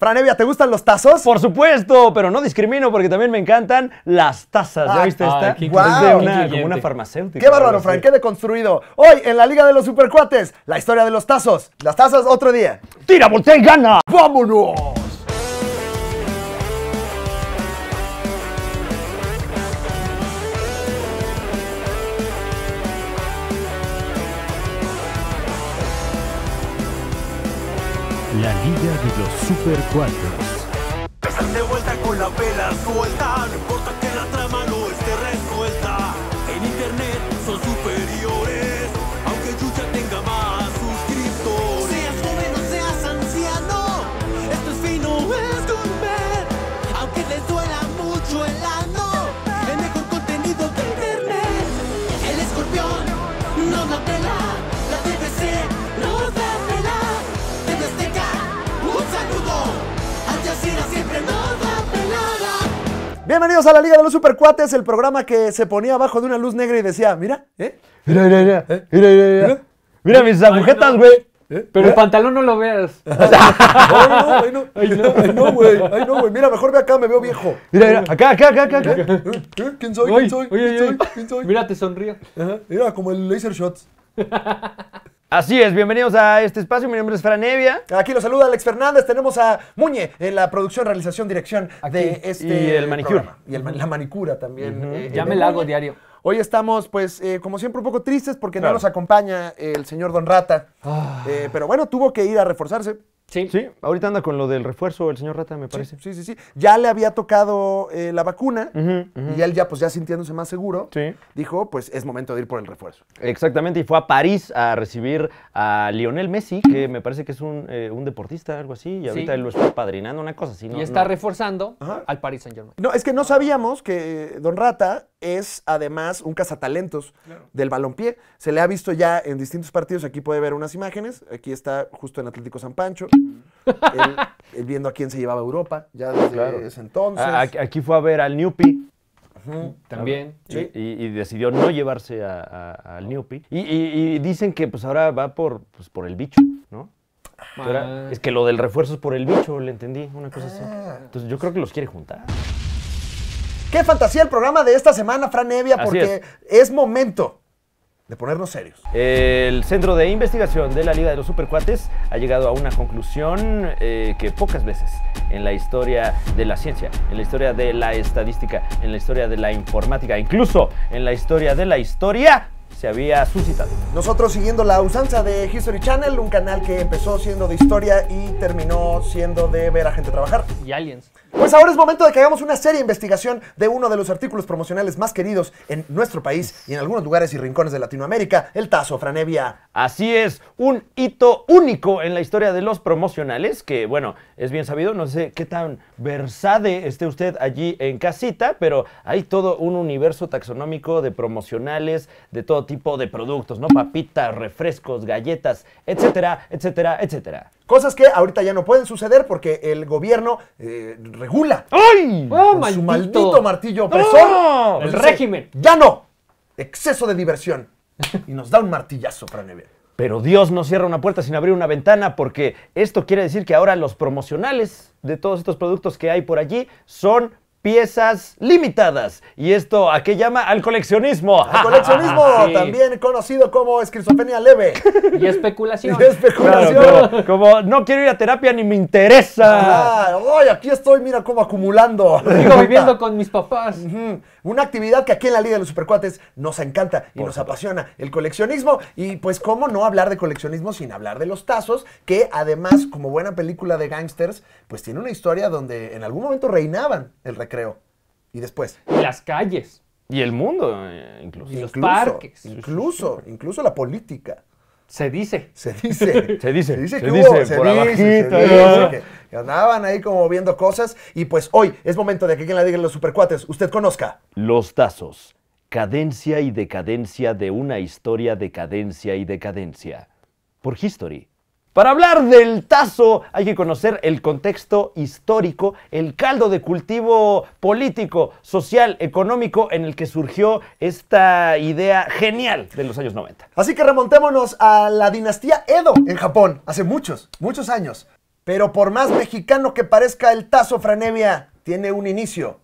Franevia, ¿te gustan los tazos? Por supuesto, pero no discrimino porque también me encantan las tazas. ¿Ya viste esta? de una, como una farmacéutica. Qué bárbaro, Fran, qué deconstruido. Hoy en la Liga de los Supercuates, la historia de los tazos. Las tazas otro día. Tira, voltea pues, y gana. ¡Vámonos! de los Super 4. Estás de vuelta con la vela suelta, no importa que Bienvenidos a la Liga de los Supercuates, el programa que se ponía abajo de una luz negra y decía, mira, ¿eh? Mira, mira, mira, ¿Eh? mira, mira, mira. Mira mis agujetas, güey. ¿Eh? Pero el ¿Eh? pantalón no lo veas. Ay, no, ay, no, ay, no, güey. Ay, no, güey. Mira, mejor ve acá, me veo viejo. Mira, mira, acá, acá, acá, acá. ¿Quién soy? ¿Quién soy? ¿Quién, soy? ¿Quién soy? Mira, te sonrío. Mira, como el laser shot Así es, bienvenidos a este espacio. Mi nombre es Fran Evia. Aquí lo saluda Alex Fernández. Tenemos a Muñe en la producción, realización, dirección de este. Y el manicure. Y la manicura también. Eh, ya eh, me la hago diario. Hoy estamos, pues, eh, como siempre, un poco tristes porque no nos acompaña el señor Don Rata. Ah. pero bueno, tuvo que ir a reforzarse. Sí. ahorita anda con lo del refuerzo el señor Rata, me parece. Sí, sí, sí. Ya le había tocado eh, la vacuna y él ya, pues ya sintiéndose más seguro, dijo, pues es momento de ir por el refuerzo. Exactamente, y fue a París a recibir a Lionel Messi, que me parece que es un, eh, deportista, algo así, y ahorita él lo está padrinando, una cosa así. y está reforzando al Paris Saint-Germain. No, es que no sabíamos que Don Rata es además un cazatalentos del balompié. Se le ha visto ya en distintos partidos, aquí puede ver unas imágenes, aquí está justo en Atlético San Pancho. viendo a quién se llevaba a Europa, ya desde ese entonces. aquí fue a ver al Newpie. también. Y, decidió no llevarse al a, Y, dicen que pues ahora va por, pues, por el bicho, ¿no? Ah. es que lo del refuerzo es por el bicho, le entendí, una cosa así. Ah. Entonces yo creo que los quiere juntar. ¡Qué fantasía el programa de esta semana, Fran Evia! Porque es momento de ponernos serios. El Centro de Investigación de la Liga de los Supercuates ha llegado a una conclusión eh, que pocas veces en la historia de la ciencia, en la historia de la estadística, en la historia de la informática, incluso en la historia de la historia, se había suscitado. Nosotros siguiendo la usanza de History Channel, un canal que empezó siendo de historia y terminó siendo de ver a gente trabajar. Y aliens. Pues ahora es momento de que hagamos una seria investigación de uno de los artículos promocionales más queridos en nuestro país y en algunos lugares y rincones de Latinoamérica, el Tazo Franevia. Así es, un hito único en la historia de los promocionales, que bueno, es bien sabido, no sé qué tan versade esté usted allí en casita, pero hay todo un universo taxonómico de promocionales, de todo tipo de productos, ¿no? Papitas, refrescos, galletas, etcétera, etcétera, etcétera. Cosas que ahorita ya no pueden suceder porque el gobierno eh, regula. ¡Ay! ¡Ah, su maldito martillo opresor. El régimen. Ya no. Exceso de diversión. Y nos da un martillazo, para Neville. Pero Dios no cierra una puerta sin abrir una ventana porque esto quiere decir que ahora los promocionales de todos estos productos que hay por allí son piezas limitadas. Y esto, ¿a qué llama? Al coleccionismo. Al coleccionismo, también conocido como esquizofrenia leve. Y especulación. Y especulación. como, no quiero ir a terapia ni me interesa. Ah, ay, aquí estoy, mira cómo acumulando. Sigo viviendo con mis papás. Una actividad que aquí en la Liga de los Supercuates nos encanta y nos apasiona, el coleccionismo. Y pues, ¿cómo no hablar de coleccionismo sin hablar de los tazos? Que además, como buena película de gangsters, pues tiene una historia donde en algún momento reinaban el creo, ¿Y después? Las calles. Y el mundo, eh, incluso. Y los parques. Incluso, incluso la política. Se dice. Se dice. se dice. Se dice que se Dice, por se que andaban ahí como viendo cosas. Y pues hoy es momento de que quien la diga en los supercuates, usted conozca. Los tazos. Cadencia y decadencia de una historia de cadencia y decadencia. Por History para hablar del tazo hay que conocer el contexto histórico, el caldo de cultivo político, social, económico en el que surgió esta idea genial de los años 90. Así que remontémonos a la dinastía Edo en Japón, hace muchos, muchos años. Pero por más mexicano que parezca el tazo Franemia, tiene un inicio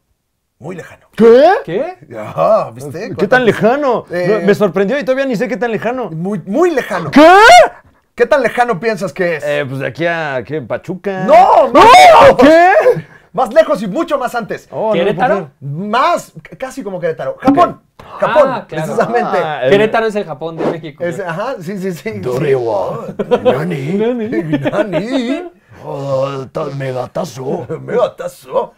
muy lejano. ¿Qué? ¿Qué? ¿Qué tan lejano? Eh, Me sorprendió y todavía ni sé qué tan lejano. Muy, muy lejano. ¿Qué? ¿Qué tan lejano piensas que es? Eh, pues de aquí a ¿qué? Pachuca. ¡No! ¡No! ¿Qué? Más lejos y mucho más antes. Oh, más, casi como Querétaro. Japón. Japón, ah, precisamente. Ah, Querétaro es el Japón de México. ajá, sí, sí, sí. Dorewa. Nani. Nani. Nani. Oh, megatazo. megatazo.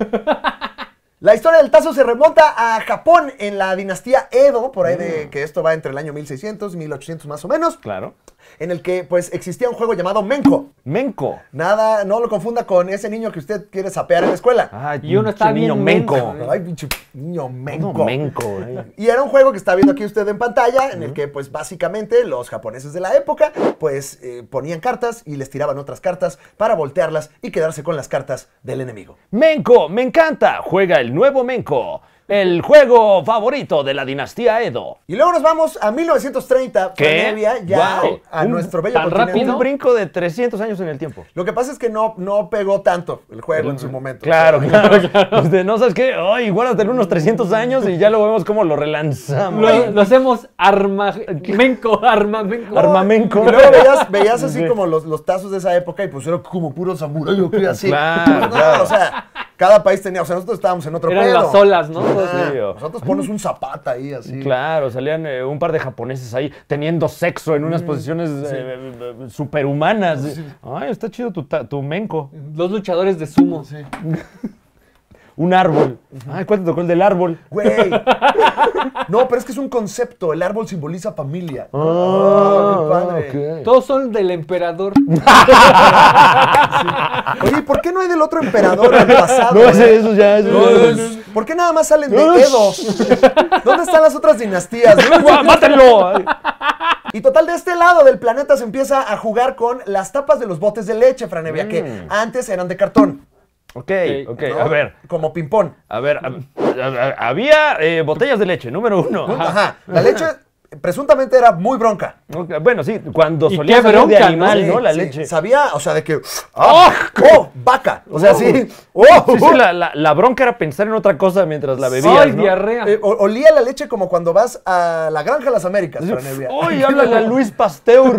La historia del tazo se remonta a Japón en la dinastía Edo, por ahí de mm. que esto va entre el año 1600 y 1800 más o menos. Claro en el que pues existía un juego llamado Menko. Menko. Nada, no lo confunda con ese niño que usted quiere sapear en la escuela. Ay, y uno está niño Menko. Ay, pinche niño Menko. Menko. Y era un juego que está viendo aquí usted en pantalla, en el que pues básicamente los japoneses de la época pues eh, ponían cartas y les tiraban otras cartas para voltearlas y quedarse con las cartas del enemigo. Menko, me encanta. Juega el nuevo Menko el juego favorito de la dinastía Edo. Y luego nos vamos a 1930, que ya a nuestro bello rápido. Un brinco de 300 años en el tiempo. Lo que pasa es que no, no pegó tanto el juego en su mm, momento. Claro, claro, Usted, no sabes qué, ay, tener unos 300 años y ya lo vemos como lo relanzamos. Lo, hacemos armamenco, armamenco. Armamenco. Y luego veías, veías así como los, los, tazos de esa época y pues como puro samurái, así. O sea, cada país tenía, o sea, nosotros estábamos en otro Eran las olas, ¿no? Eh, Nosotros, pones un zapata ahí así. Claro, salían eh, un par de japoneses ahí teniendo sexo en unas mm, posiciones eh, superhumanas. Ay, está chido tu, tu menco. Dos luchadores de sumo. Sí. un árbol. Ay, ¿cuánto tocó el del árbol? Güey. No, pero es que es un concepto. El árbol simboliza familia. Ah, ah Todos son del emperador. Oye, ¿por qué no hay del otro emperador del pasado? No, eh? sé, eso ya es. ¿Por qué nada más salen de Edo? ¿Dónde están las otras dinastías? ¡Mátenlo! Y total, de este lado del planeta se empieza a jugar con las tapas de los botes de leche, Franevia, que mm. antes eran de cartón. Ok, ok, a ver. Como ping A ver, había eh, botellas de leche, número uno. Ajá. La leche presuntamente era muy bronca. bueno, sí, cuando solía qué bronca, animal, ¿no? La leche. Sabía, o sea, de que ¡Ah! ¡ah! ¡Ah! ¡Oh! ¡Vaca! O sea, ¡Oh! sí. Oh, la, bronca era pensar en otra cosa mientras la bebía diarrea! Eh, olía la leche como cuando vas a la Granja de las Américas ¡Uy, háblale a Luis Pasteur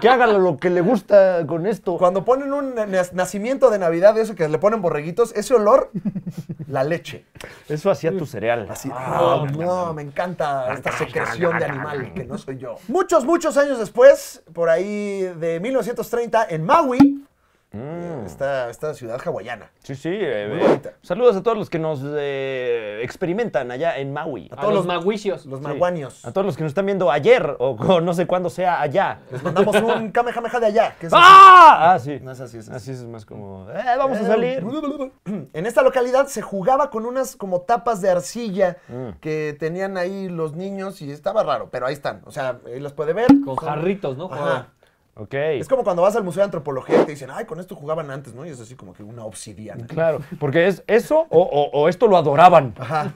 que, haga lo que le gusta con esto! Cuando ponen un nacimiento de Navidad, eso que le ponen borreguitos, ese olor, la leche. Eso hacía tu cereal. no, me encanta esta secreción animal que no soy yo. Muchos, muchos años después, por ahí de 1930, en Maui, Mm. Esta, ciudad hawaiana. Sí, sí. Eh, eh, saludos a todos los que nos eh, experimentan allá en Maui. A, todos los, maguicios. Los A todos los que nos están viendo ayer o, no sé cuándo sea allá. Les mandamos un kamehameha de allá. ¡Ah! Ah, sí. así. Es así. es más como, eh, vamos a salir. En esta localidad se jugaba con unas como tapas de arcilla mm. que tenían ahí los niños y estaba raro, pero ahí están. O sea, ahí las puede ver. Con jarritos, ¿no? Es como cuando vas al Museo de Antropología y te dicen, ay, con esto jugaban antes, ¿no? Y es así como que una obsidiana. Claro, porque es eso o, esto lo adoraban. Ajá.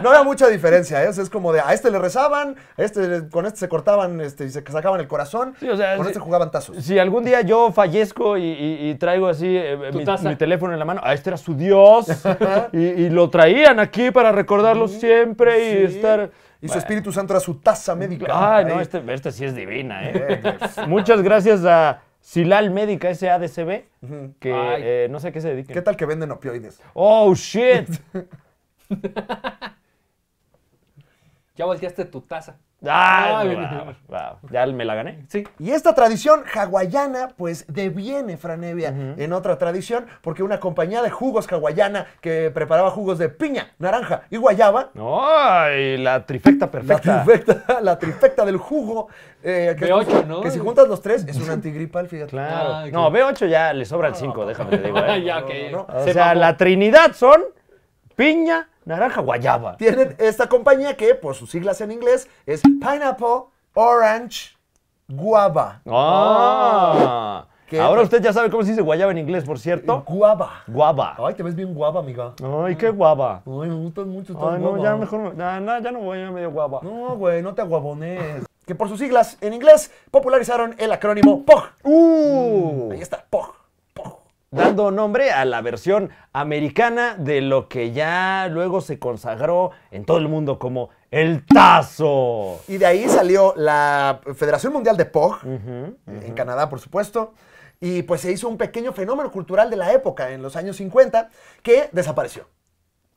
No había mucha diferencia, ¿eh? es como de a este le rezaban, este, con este se cortaban este, y se sacaban el corazón, con este jugaban tazos. Si algún día yo fallezco y, traigo así eh, eh, mi, teléfono en la mano, a ah, este era su dios y, y, lo traían aquí para recordarlo siempre y estar. Y su Espíritu Santo era su taza médica. Ay, no, este, este, sí es divina, ¿eh? eh pues. Muchas gracias a Silal Médica ese ADCB, que eh, no sé a qué se dedica. ¿Qué tal que venden opioides? ¡Oh, shit! ya volteaste tu taza. Ya me la gané. Y esta tradición hawaiana, pues, deviene, Franevia, en otra tradición, porque una compañía de jugos hawaiana que preparaba jugos de piña, naranja y guayaba. ¡Ay! la trifecta perfecta. La trifecta, la trifecta del jugo. Eh, que B8, ¿no? Que si juntas los tres, es un antigripal, fíjate. Claro. Ah, no, B8 ya le sobran 5 déjame te digo. O sea, la trinidad son piña, Naranja guayaba. Tienen esta compañía que, por sus siglas en inglés, es Pineapple Orange Guava. ¡Ah! Ahora pues usted ya sabe cómo se dice guayaba en inglés, por cierto. Guava. Guava. Ay, te ves bien guava, amiga. Ay, qué guava. Ay, me gustan mucho. Ay, no, ya mejor no. Ya, no, ya no voy a medio guava. No, güey, no te aguabones. que por sus siglas en inglés popularizaron el acrónimo POG. Uh. Ahí está, POG dando nombre a la versión americana de lo que ya luego se consagró en todo el mundo como el Tazo. Y de ahí salió la Federación Mundial de POG, eh, en Canadá, por supuesto. Y pues se hizo un pequeño fenómeno cultural de la época, en los años 50, que desapareció.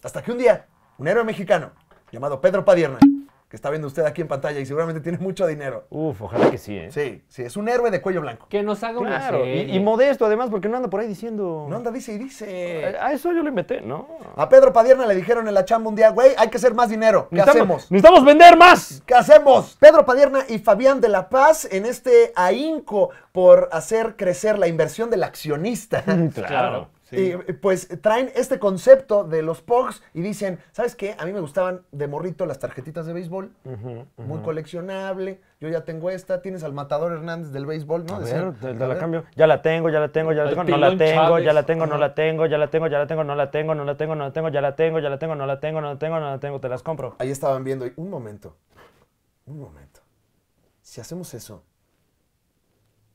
Hasta que un día, un héroe mexicano llamado Pedro Padierna que está viendo usted aquí en pantalla y seguramente tiene mucho dinero. Uf, ojalá que sí, ¿eh? Sí, sí, es un héroe de cuello blanco. Que nos haga claro, Y, modesto además, porque no anda por ahí diciendo... No anda, dice y dice. A, eso yo le metí, ¿no? A Pedro Padierna le dijeron en la chamba un día, güey, hay que hacer más dinero. ¿Qué hacemos? Necesitamos vender más. ¿Qué hacemos? Pedro Padierna y Fabián de la Paz en este ahínco por hacer crecer la inversión del accionista. claro. Y pues traen este concepto de los Pogs y dicen, ¿sabes qué? A mí me gustaban de morrito las tarjetitas de béisbol, muy coleccionable. Yo ya tengo esta, tienes al matador Hernández del béisbol, ¿no? A de la cambio. Ya la tengo, ya la tengo, ya la tengo, no la tengo, ya la tengo, no la tengo, ya la tengo, ya la tengo, no la tengo, no la tengo, no la tengo, ya la tengo, ya la tengo, no la tengo, no la tengo, no la tengo, te las compro. Ahí estaban viendo, un momento, un momento. Si hacemos eso,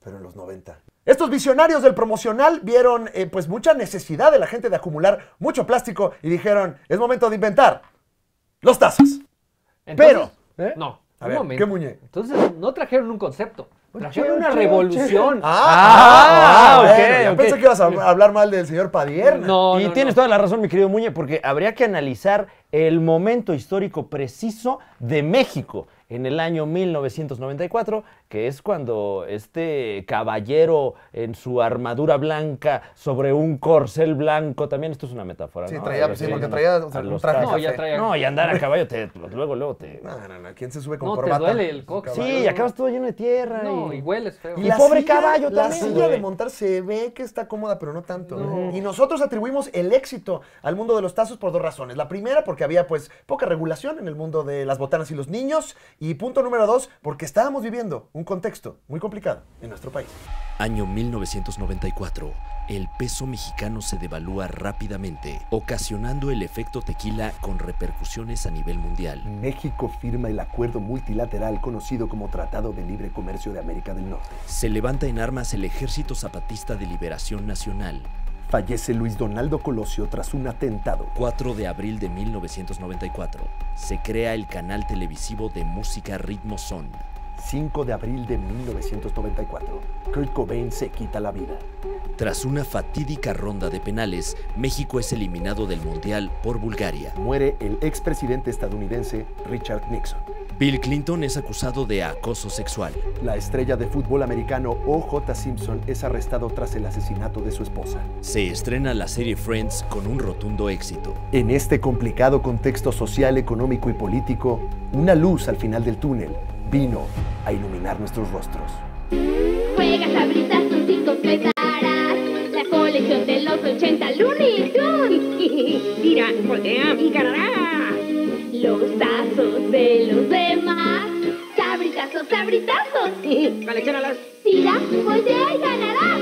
pero en los 90. Estos visionarios del promocional vieron eh, pues mucha necesidad de la gente de acumular mucho plástico y dijeron, es momento de inventar los tazas. pero... ¿eh? ¿eh? No. ¿qué muñe? Entonces no trajeron un concepto. Pues, trajeron una revolución. Ah, ah Pensé que ibas a hablar mal del señor Padier? No, y tienes toda la razón, mi querido Muñe, porque habría que analizar el momento histórico preciso de México en el año 1994, que es cuando este caballero en su armadura blanca sobre un corcel blanco, también esto es una metáfora, sí, Traía, sí, porque traía o sea, un traje. No, ya traía... no, y andar a caballo, te, pues, luego, luego te... No, no, no, ¿quién se sube con no, te duele el coche. Sí, y acabas todo lleno de tierra. No, y, hueles feo. Y, pobre caballo también. La silla de montar se ve que está cómoda, pero no tanto. ¿eh? Y nosotros atribuimos el éxito al mundo de los tazos por dos razones. La primera, porque había pues poca regulación en el mundo de las botanas y los niños. Y punto número dos, porque estábamos viviendo un contexto muy complicado en nuestro país. Año 1994. El peso mexicano se devalúa rápidamente, ocasionando el efecto tequila con repercusiones a nivel mundial. México firma el acuerdo multilateral conocido como Tratado de Libre Comercio de América del Norte. Se levanta en armas el Ejército Zapatista de Liberación Nacional, Fallece Luis Donaldo Colosio tras un atentado. 4 de abril de 1994. Se crea el canal televisivo de música Ritmo Son. 5 de abril de 1994, Kurt Cobain se quita la vida. Tras una fatídica ronda de penales, México es eliminado del Mundial por Bulgaria. Muere el expresidente estadounidense Richard Nixon. Bill Clinton es acusado de acoso sexual. La estrella de fútbol americano O.J. Simpson es arrestado tras el asesinato de su esposa. Se estrena la serie Friends con un rotundo éxito. En este complicado contexto social, económico y político, una luz al final del túnel vino a iluminar nuestros rostros. Juega, sabritazos, tintos la colección de los 80 Looney Tunes. voltea y ganará. los tazos de los demás. Sabritazos, sabritazos. Coleccionalas. Tira,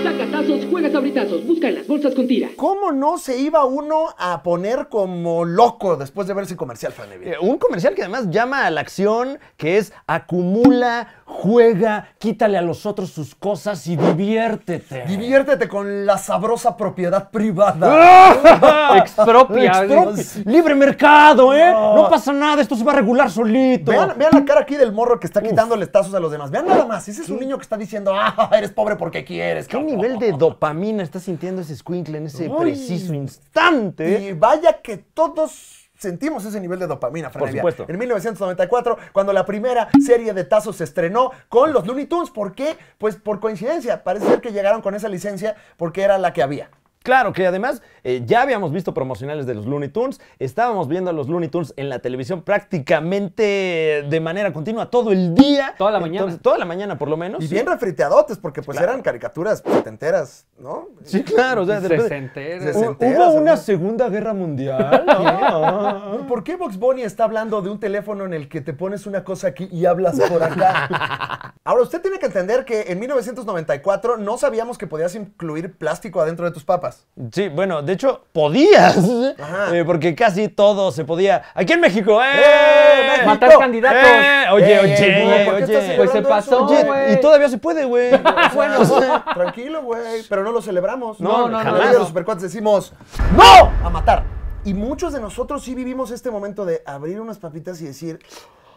Sacatazos, juegas britazos, busca en las bolsas con tira. ¿Cómo no se iba uno a poner como loco después de ver ese comercial, Fran eh, un comercial que además llama a la acción, que es acumula, juega, quítale a los otros sus cosas y diviértete. Diviértete con la sabrosa propiedad privada. Expropia. Libre mercado, ¿eh? No. pasa nada, esto se va a regular solito. Vean, vean la cara aquí del morro que está quitándole tazos a los demás. Vean nada más, ese es un niño que está diciendo Ah, eres pobre porque quieres. ¿Qué nivel de dopamina está sintiendo ese squinkle en ese preciso instante? Y vaya que todos sentimos ese nivel de dopamina, Por supuesto. En 1994, cuando la primera serie de tazos se estrenó con los Looney Tunes. ¿Por qué? Pues por coincidencia. Parece ser que llegaron con esa licencia porque era la que había. Claro que además eh, ya habíamos visto promocionales de los Looney Tunes, estábamos viendo a los Looney Tunes en la televisión prácticamente de manera continua todo el día. Toda la mañana. toda la mañana por lo menos. Y bien refriteadotes porque pues eran caricaturas setenteras, ¿no? Sí, claro. O sea, ¿Hubo una Segunda Guerra Mundial? ¿Por qué Box Bunny está hablando de un teléfono en el que te pones una cosa aquí y hablas por acá? Ahora, usted tiene que entender que en 1994 no sabíamos que podías incluir plástico adentro de tus papas. Sí, bueno, de hecho, podías, eh, porque casi todo se podía. Aquí en México, ¡eh! ¡Eh matar candidatos. Eh, oye, oye, Pues se pasó, güey. y todavía se puede, güey. bueno, tranquilo, güey, pero no lo celebramos. No, no, no, los supercuates decimos, ¡no! A matar. Y muchos de nosotros sí vivimos este momento de abrir unas papitas y decir,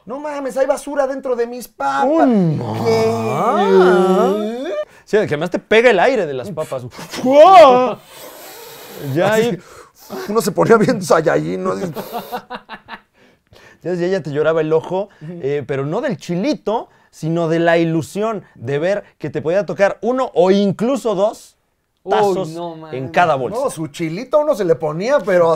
no mames, hay basura dentro de mis papas. ¿Qué? Sí, que además te pega el aire de las papas. ya Uno se ponía bien sayayín, ¿no? ya, ya te lloraba el ojo, eh, pero no del chilito, sino de la ilusión de ver que te podía tocar uno o incluso dos tazos en cada bolsa. No, su chilito uno se le ponía, pero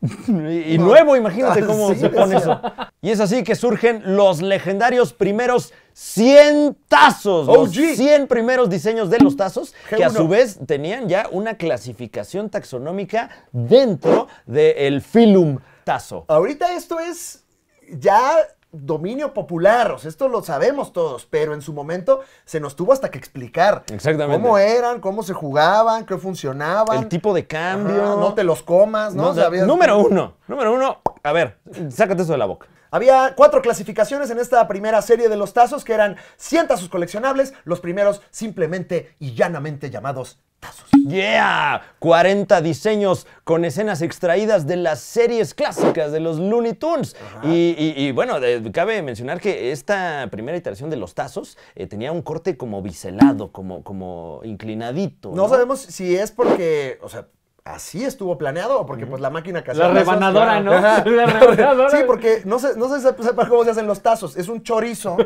y nuevo, imagínate cómo se pone eso. Y es así que surgen los legendarios primeros 100 tazos. los 100 primeros diseños de los tazos, que a su vez tenían ya una clasificación taxonómica dentro del filum tazo. Ahorita esto es ya dominio popular, o sea, esto lo sabemos todos, pero en su momento se nos tuvo hasta que explicar Exactamente. cómo eran, cómo se jugaban, qué funcionaban. El tipo de cambio. no te los comas, ¿no? sabías. número uno, número uno, a ver, sácate eso de la boca. Había cuatro clasificaciones en esta primera serie de los tazos que eran 100 tazos coleccionables, los primeros simplemente y llanamente llamados tazos. ¡Yeah! 40 diseños con escenas extraídas de las series clásicas de los Looney Tunes. Y, bueno, cabe mencionar que esta primera iteración de los tazos eh, tenía un corte como biselado, como, como inclinadito. ¿no? sabemos si es porque, o sea, así estuvo planeado, porque pues la máquina que La rebanadora, ¿no? La rebanadora. Sí, porque no sé, no sé pues, cómo se hacen los tazos. Es un chorizo.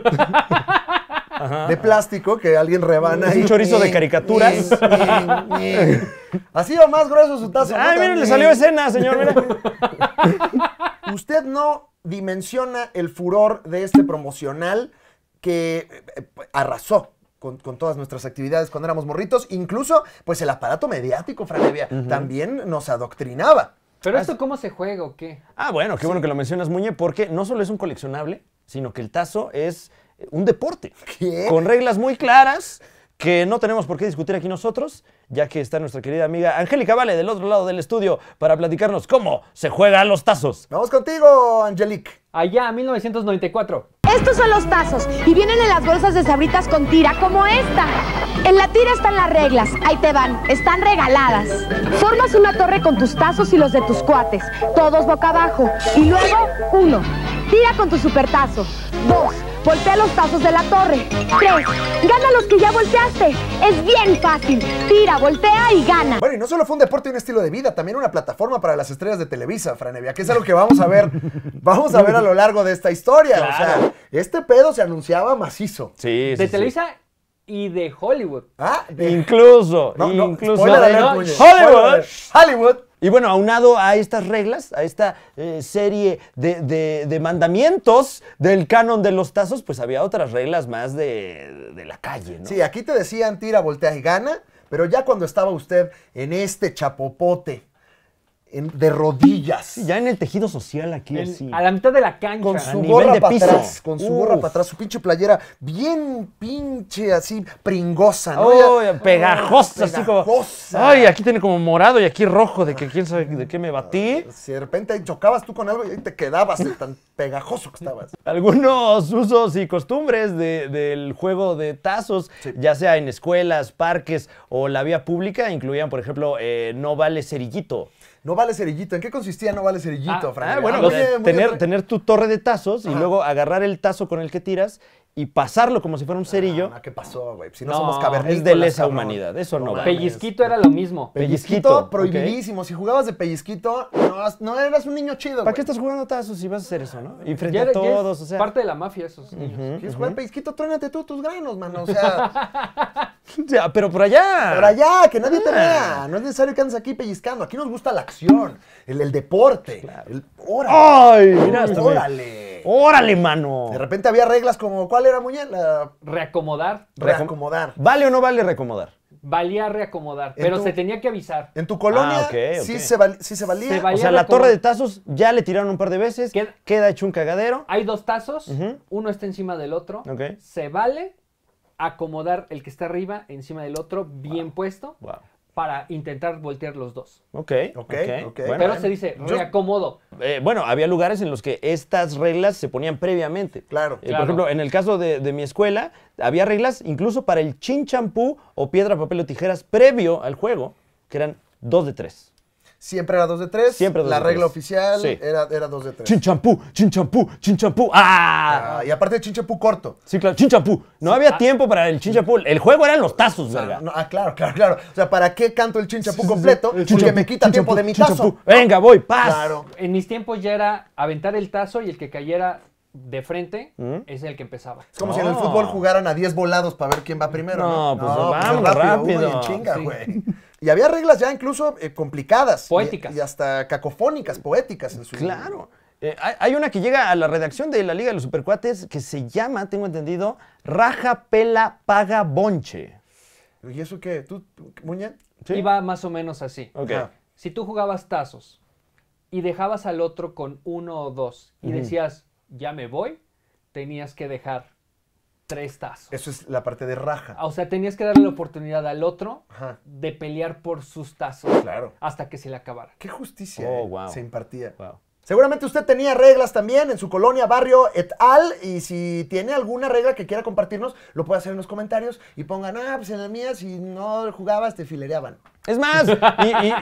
de plástico que alguien rebana. Es un chorizo de caricaturas. ¿Ha sido más grueso su tazo. Ay, mire, le salió escena, señor. Usted no dimensiona el furor de este promocional que eh, eh, arrasó con, todas nuestras actividades cuando éramos morritos. Incluso, pues el aparato mediático, Franevia, también nos adoctrinaba. ¿Pero esto cómo se juega o qué? Ah, bueno, qué bueno que lo mencionas, Muñe, porque no solo es un coleccionable, sino que el tazo es eh, un deporte. ¿Qué? Con reglas muy claras que no tenemos por qué discutir aquí nosotros, ya que está nuestra querida amiga Angélica Vale del otro lado del estudio para platicarnos cómo se a los tazos. Vamos contigo, Angelique. Allá, 1994. Estos son los tazos y vienen en las bolsas de sabritas con tira como esta. En la tira están las reglas, ahí te van, están regaladas. Formas una torre con tus tazos y los de tus cuates, todos boca abajo. Y luego, uno, tira con tu supertazo. Dos, Voltea los tazos de la torre. 3. Gana los que ya volteaste. Es bien fácil. Tira, voltea y gana. Bueno, y no solo fue un deporte y un estilo de vida, también una plataforma para las estrellas de Televisa, Franevia, que es algo que vamos a ver, vamos a ver a lo largo de esta historia. O sea, este pedo se anunciaba macizo. Sí, sí. De Televisa y de Hollywood. Ah, incluso, no, no, incluso. Spoiler, Hollywood. Hollywood. Y bueno, aunado a estas reglas, a esta eh, serie de, mandamientos del canon de los tazos, pues había otras reglas más de, de la calle, ¿no? Sí, aquí te decían tira, voltea y gana, pero ya cuando estaba usted en este chapopote de rodillas. Ya en el tejido social aquí, así. A la mitad de la cancha. Con su gorra para atrás. Con su gorra para atrás. Su pinche playera bien pinche, así, pringosa, ¿no? pegajosa, Ay, aquí tiene como morado y aquí rojo, de que quién sabe de qué me batí. Pues, si de repente chocabas tú con algo y te quedabas tan pegajoso que estabas. Algunos usos y costumbres del juego de tazos, ya sea en escuelas, parques o la vía pública, incluían, por ejemplo, eh, no vale cerillito. No vale cerillito. ¿En qué consistía no vale cerillito, ah, Frank? Ah, ah, bueno, pues, tener, tener, tu torre de tazos y luego agarrar el tazo con el que tiras y pasarlo como si fuera un cerillo. Ah, ¿Qué pasó, güey? Si no, somos cavernícolas. Es de lesa humanidad, eso no. va. pellizquito era lo mismo. Pellizquito, prohibidísimo. Si jugabas de pellizquito, no, eras un niño chido. ¿Para qué estás jugando tazos si vas a hacer eso, no? Y frente a todos, o sea. Parte de la mafia esos niños. si ¿Quieres pellizquito? Trénate tú tus granos, mano. O sea. ya, pero por allá. Por allá, que nadie te ah. vea. No es necesario que andes aquí pellizcando. Aquí nos gusta la acción, el, deporte. órale. ¡Ay! Mira, órale órale, mano. De repente había reglas como, ¿cuál era, Muñe? Reacomodar. Reacomodar. ¿Vale o no vale reacomodar? Valía reacomodar, pero se tenía que avisar. En tu colonia ah, Sí, se valía. o sea, la torre de tazos ya le tiraron un par de veces, queda, hecho un cagadero. Hay dos tazos, uno está encima del otro, se vale acomodar el que está arriba encima del otro, bien puesto para intentar voltear los dos. Ok, ok, okay. Pero se dice, me acomodo. Eh, bueno, había lugares en los que estas reglas se ponían previamente. Claro. Eh, por ejemplo, en el caso de, mi escuela, había reglas incluso para el chin champú o piedra, papel o tijeras previo al juego, que eran dos de tres. Siempre era 2 de 3. La regla oficial era, era 2 de 3. Chinchampú, chinchampú, chinchampú. ¡Ah! ¡Ah! y aparte chinchampú corto. Sí, claro, chinchampú. No había ah. tiempo para el chinchampú. El juego eran los tazos, verdad ah, claro, claro, claro. O sea, ¿para qué canto el chinchampú completo? Porque me quita tiempo de mi tazo. Venga, voy, paz. Claro. En mis tiempos ya era aventar el tazo y el que cayera de frente ¿Mm? es el que empezaba. Es como si en el fútbol jugaran a 10 volados para ver quién va primero. No, pues, pues, vamos, rápido, rápido. chinga, güey. Y había reglas ya incluso eh, complicadas. Poéticas. Y, hasta cacofónicas, poéticas en su Claro. Eh, hay una que llega a la redacción de la Liga de los Supercuates que se llama, tengo entendido, Raja, Pela, Paga, Bonche. ¿Y eso qué? ¿Tú, Muña? Iba más o menos así. Si tú jugabas tazos y dejabas al otro con uno o dos y decías, ya me voy, tenías que dejar eso es la parte de raja. Ah, o sea, tenías que darle la oportunidad al otro de pelear por sus tazos. Claro. Hasta que se le acabara. Qué justicia oh, eh, se impartía. Seguramente usted tenía reglas también en su colonia, barrio, et al. Y si tiene alguna regla que quiera compartirnos, lo puede hacer en los comentarios y pongan, ah, pues en la mía, si no jugabas, te filereaban. Es más,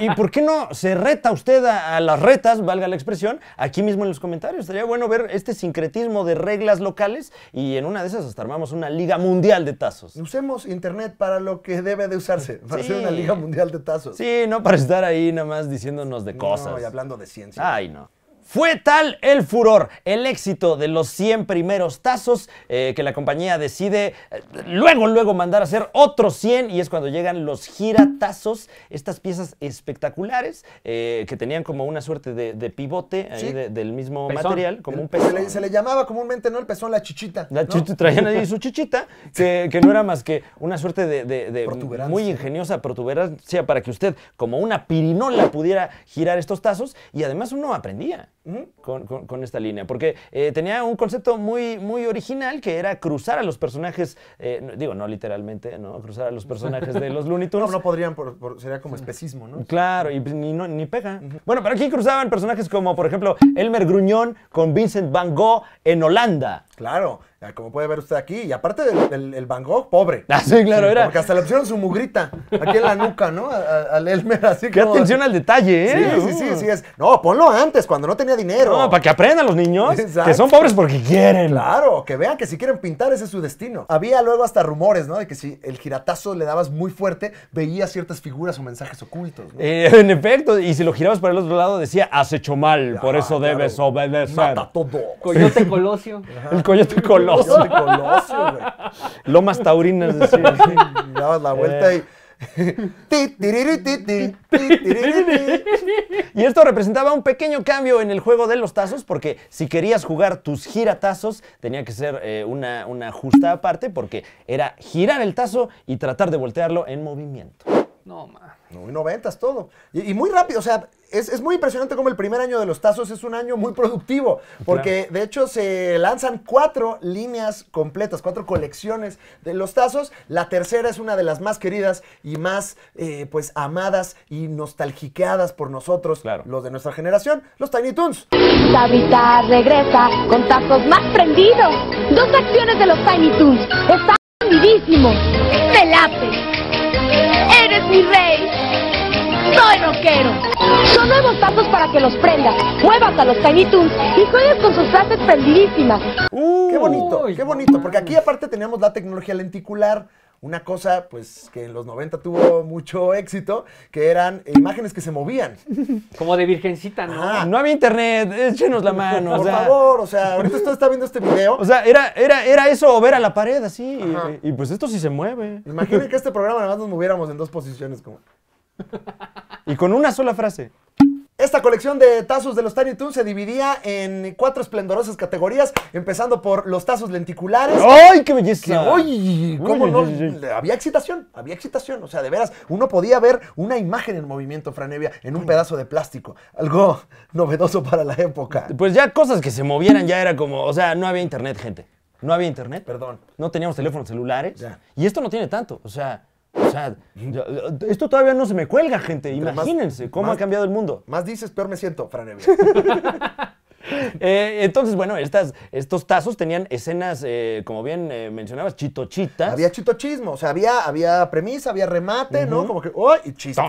y, por qué no se reta usted a, las retas, valga la expresión, aquí mismo en los comentarios? Estaría bueno ver este sincretismo de reglas locales y en una de esas hasta armamos una liga mundial de tazos. Usemos internet para lo que debe de usarse, para hacer una liga mundial de tazos. Sí, no para estar ahí nada más diciéndonos de cosas. No, y hablando de ciencia. Ay, no. Fue tal el furor, el éxito de los 100 primeros tazos eh, que la compañía decide eh, luego, luego mandar a hacer otros 100 y es cuando llegan los giratazos, estas piezas espectaculares eh, que tenían como una suerte de, pivote del mismo material, como un Se le, llamaba comúnmente, ¿no? El pezón, la chichita. La chichita, traían ahí su chichita, que, no era más que una suerte de, de muy ingeniosa protuberancia para que usted, como una pirinola, pudiera girar estos tazos y además uno aprendía. Con, esta línea, porque eh, tenía un concepto muy, muy original que era cruzar a los personajes, eh, digo, no literalmente, ¿no? Cruzar a los personajes de los Looney Tunes. No, no podrían, sería como especismo, ¿no? Claro, y pues, ni, no, ni pega. Bueno, pero aquí cruzaban personajes como, por ejemplo, Elmer Gruñón con Vincent Van Gogh en Holanda. Claro, como puede ver usted aquí, y aparte del, Van Gogh, pobre. Ah, sí, claro, era. Porque hasta le pusieron su mugrita aquí en la nuca, ¿no? Al Elmer, así Qué atención al detalle, ¿eh? Sí, sí, sí, sí, es. No, ponlo antes, cuando no tenía dinero. No, para que aprendan los niños que son pobres porque quieren. Claro, que vean que si quieren pintar, ese es su destino. Había luego hasta rumores, ¿no? De que si el giratazo le dabas muy fuerte, Veía ciertas figuras o mensajes ocultos. Eh, en efecto, y si lo girabas para el otro lado, decía, has hecho mal, por eso debes obedecer. Mata todo. Coyote Colosio. El Coyote Colosio. Colosio. De güey. Lomas Taurinas, Y dabas la vuelta y... y esto representaba un pequeño cambio en el juego de los tazos, porque si querías jugar tus giratazos, tenía que ser eh, una, una justa aparte, porque era girar el tazo y tratar de voltearlo en movimiento. No, mames. noventas todo. Y, muy rápido, o sea, es, muy impresionante como el primer año de los Tazos es un año muy productivo, porque de hecho se lanzan cuatro líneas completas, cuatro colecciones de los Tazos. La tercera es una de las más queridas y más, eh, pues, amadas y nostalgiqueadas por nosotros, los de nuestra generación, los Tiny Toons. Tabita regresa con Tazos más prendidos. Dos acciones de los Tiny Toons. Está... ¡Te este mi rey. Soy rockero. Son nuevos pasos para que los prendas, muevas a los Tiny Toons y juegues con sus frases prendidísimas. qué bonito, qué bonito, porque aquí aparte tenemos la tecnología lenticular una cosa pues que en los 90 tuvo mucho éxito, que eran imágenes que se movían. Como de virgencita, ¿no? No había internet, échenos la mano. Por favor, o sea, ahorita usted está viendo este video. O sea, era, era, eso ver a la pared así. Y, pues esto sí se mueve. Imaginen que este programa nada más nos moviéramos en dos posiciones como. Y con una sola frase. Esta colección de tazos de los Tiny Toons se dividía en cuatro esplendorosas categorías, empezando por los tazos lenticulares. ¡Ay, qué belleza! ¡Ay! ¿Cómo no? Había excitación, había excitación. O sea, de veras, uno podía ver una imagen en movimiento, Franevia, en un pedazo de plástico. Algo novedoso para la época. Pues ya cosas que se movieran ya era como, o sea, no había internet, gente. No había internet. Perdón. No teníamos teléfonos celulares. Y esto no tiene tanto. O sea, o sea, esto todavía no se me cuelga, gente. Imagínense cómo ha cambiado el mundo. Más dices, peor me siento, Fran eh, entonces, bueno, estos tazos tenían escenas, eh, como bien eh, mencionabas, chitochitas. Había chitochismo, o sea, había, había premisa, había remate, ¿no? Como que, uy, chiste.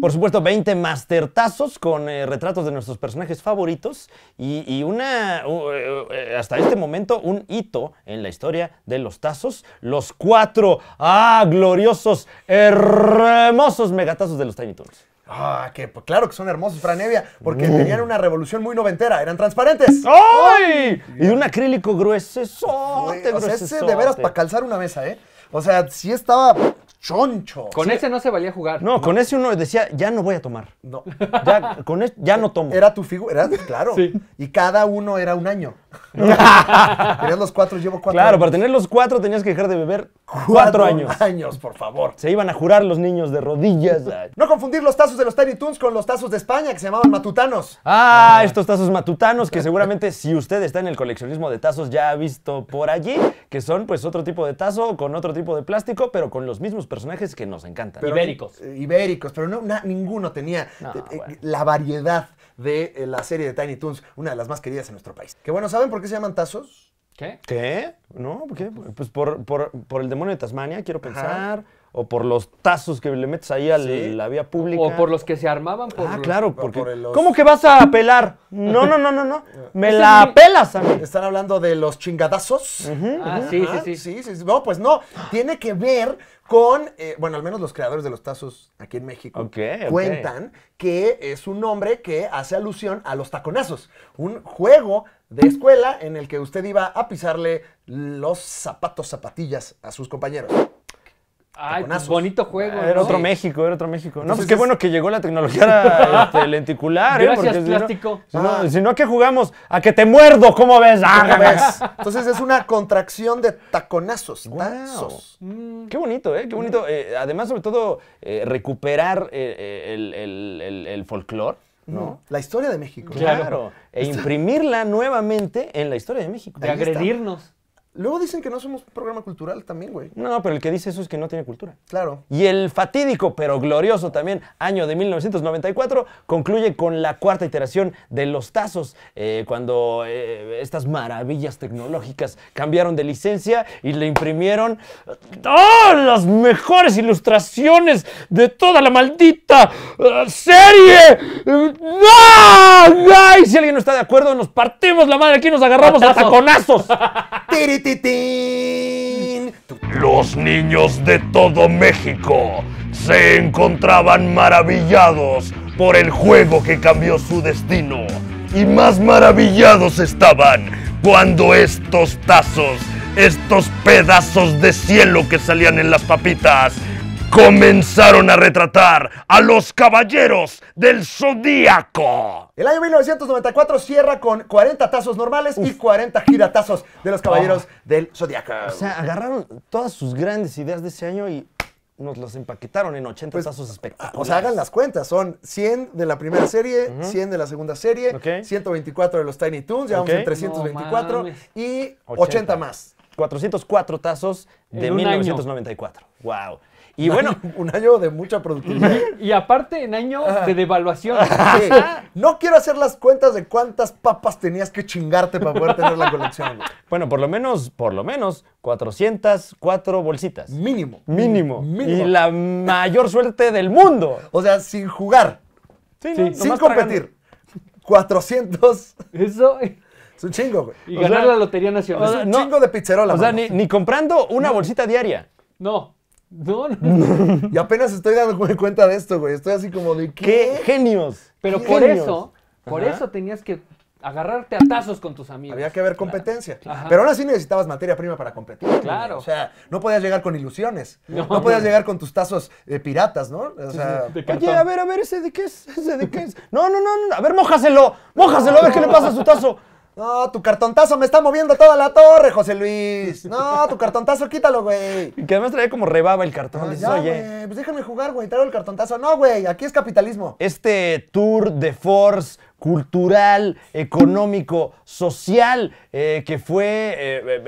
Por supuesto, 20 mastertazos con eh, retratos de nuestros personajes favoritos y, una, eh, eh, hasta este momento, un hito en la historia de los tazos. Los cuatro, ah, gloriosos, hermosos megatazos de los Tiny Toons. Ah, que pues, claro que son hermosos, Franevia, porque mm. tenían una revolución muy noventera, eran transparentes. ¡Ay! Y un acrílico grueso. O ese de veras para calzar una mesa, ¿eh? O sea, sí estaba choncho. Con ese no se valía jugar. No, con ese uno decía, ya no voy a tomar. No. Ya, con ya no tomo. Era tu figura, claro. Y cada uno era un año. Tenías los cuatro, llevo cuatro Claro, para tener los cuatro tenías que dejar de beber cuatro, cuatro años. años, por favor. Se iban a jurar los niños de rodillas. no confundir los tazos de los Tiny Toons con los tazos de España, que se llamaban matutanos. Ah, estos tazos matutanos que seguramente si usted está en el coleccionismo de tazos ya ha visto por allí, que son pues otro tipo de tazo con otro tipo de plástico, pero con los mismos personajes que nos encantan. ibéricos. Eh, ibéricos, pero no, ninguno tenía eh, la variedad de eh, la serie de Tiny Toons, una de las más queridas en nuestro país. Que bueno, ¿saben por qué se llaman tazos? ¿Qué? ¿Qué? No, ¿por qué? Pues por, por, por el demonio de Tasmania, quiero pensar o por los tazos que le metes ahí a la vía pública. O por los que se armaban. Por ah, claro, porque... ¿Cómo que vas a apelar? No, no, no, no, no. Me la apelas a mí. Están hablando de los chingadazos. sí, sí, sí, sí, sí. No, pues no. Tiene que ver con, bueno, al menos los creadores de los tazos aquí en México cuentan que es un nombre que hace alusión a los taconazos, un juego de escuela en el que usted iba a pisarle los zapatos, zapatillas a sus compañeros. Ay, pues, bonito juego. Era otro México, era otro México. no, pues qué bueno que llegó la tecnología este, lenticular. ¿eh? Gracias, plástico. Si no, ¿a ah. qué jugamos? A que te muerdo, ¿cómo ves? Ah, Entonces es una contracción de taconazos. Mm. Qué bonito, ¿eh? Qué bonito. Eh, además, sobre todo, eh, recuperar el, el, folclore. ¿no? La historia de México. claro. E imprimirla nuevamente en la historia de México. De agredirnos. Luego dicen que no somos un programa cultural también, güey. No, pero el que dice eso es que no tiene cultura. Claro. Y el fatídico, pero glorioso también, año de 1994, concluye con la cuarta iteración de los tazos, eh, cuando eh, estas maravillas tecnológicas cambiaron de licencia y le imprimieron eh, todas las mejores ilustraciones de toda la maldita serie. ¡No! ¡Ay! Si alguien no está de acuerdo, nos partimos la madre aquí, nos agarramos a taconazos. Los niños de todo México se encontraban maravillados por el juego que cambió su destino. Y más maravillados estaban cuando estos tazos, estos pedazos de cielo que salían en las papitas, comenzaron a retratar a los caballeros del zodíaco. El año 1994 cierra con 40 tazos normales y 40 giratazos de los caballeros ah. del zodíaco. O sea, agarraron todas sus grandes ideas de ese año y nos los empaquetaron en 80 pues, tazos ah, espectaculares. O sea, hagan las cuentas. Son 100 de la primera serie, 100 de la segunda serie, 124 de los Tiny Toons, ya vamos en 324 y 80. más. 404 tazos de 1994. Wow. Y bueno. un año de mucha productividad. Y, aparte, en año ah. de devaluación. No quiero hacer las cuentas de cuántas papas tenías que chingarte para poder tener la colección. Bueno, por lo menos, por lo menos, 404 bolsitas. Mínimo. Mínimo. Y la mayor suerte del mundo. O sea, sin jugar. Sí, sin competir. 400. Eso. Es un chingo, Y ganar la Lotería Nacional. un chingo de pizzerola. O sea, ni, comprando una bolsita diaria. No. No, no. y apenas estoy dándome cuenta de esto, güey. Estoy así como de qué, genios. Pero por eso, por eso tenías que agarrarte a tazos con tus amigos. Había que haber competencia. Pero aún así necesitabas materia prima para competir. Claro. O sea, no podías llegar con ilusiones. No, podías llegar con tus tazos piratas, ¿no? O sea, oye, a ver, a ver, ese de qué es, de qué No, no, no, a ver, mójaselo, mójaselo, a ver qué le pasa a su tazo. No, tu cartontazo me está moviendo toda la torre, José Luis. No, tu cartontazo, quítalo, güey. Y que además traía como rebaba el cartón. Ah, Oye, pues déjame jugar, güey, traigo el cartontazo. No, güey, aquí es capitalismo. Este tour de force cultural, económico, social, eh, que fue eh,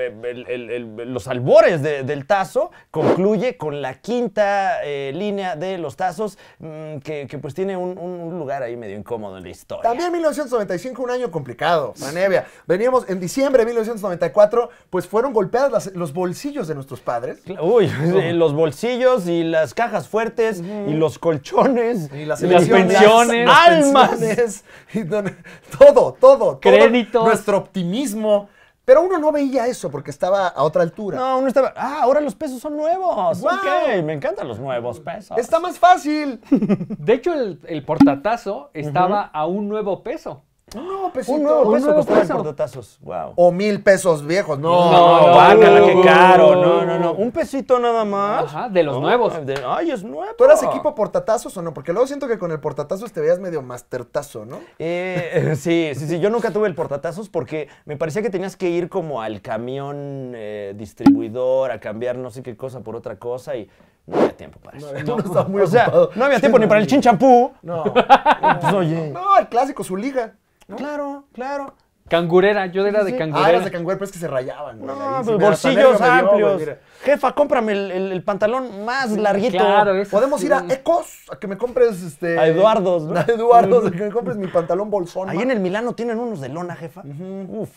eh, los albores del tazo, concluye con la quinta línea de los tazos, mm, que, pues tiene un, lugar ahí medio incómodo en la historia. También 1995, un año complicado, Manevia. Veníamos en diciembre de 1994, pues fueron golpeados los bolsillos de nuestros padres. Uy, oh. los bolsillos y las cajas fuertes y los colchones y las, pensiones, las almas. todo, todo, crédito nuestro optimismo. Pero uno no veía eso porque estaba a otra altura. No, uno estaba. Ah, ahora los pesos son nuevos. Ok, me encantan los nuevos pesos. Está más fácil. De hecho, el, portatazo estaba a un nuevo peso. Un nuevo pesito. Un nuevo peso estaba portatazos. Wow. O mil pesos viejos. No, no, no qué caro. No, no, no. Un pesito nada más. Ajá, de los nuevos. ay, es nuevo. ¿Tú eras equipo portatazos o no? Porque luego siento que con el portatazos te veías medio mastertazo, ¿no? Eh, sí, sí, sí. Yo nunca tuve el portatazos porque me parecía que tenías que ir como al camión eh, distribuidor a cambiar no sé qué cosa por otra cosa y no había tiempo para eso. No, no, no, o sea, no había tiempo ni para el chinchampú. No. Pues, oye. No, el clásico, su liga. Claro, claro. Cangurera, yo era de cangurera. Ah, de cangurera, pero es que se rayaban, güey. No, pues, bolsillos amplios. Jefa, cómprame el, pantalón más larguito. Podemos ir a Ecos a que me compres este. A Eduardos, ¿no? A Eduardos, a que me compres mi pantalón bolsón. Ahí en el Milano tienen unos de lona, jefa. Uf.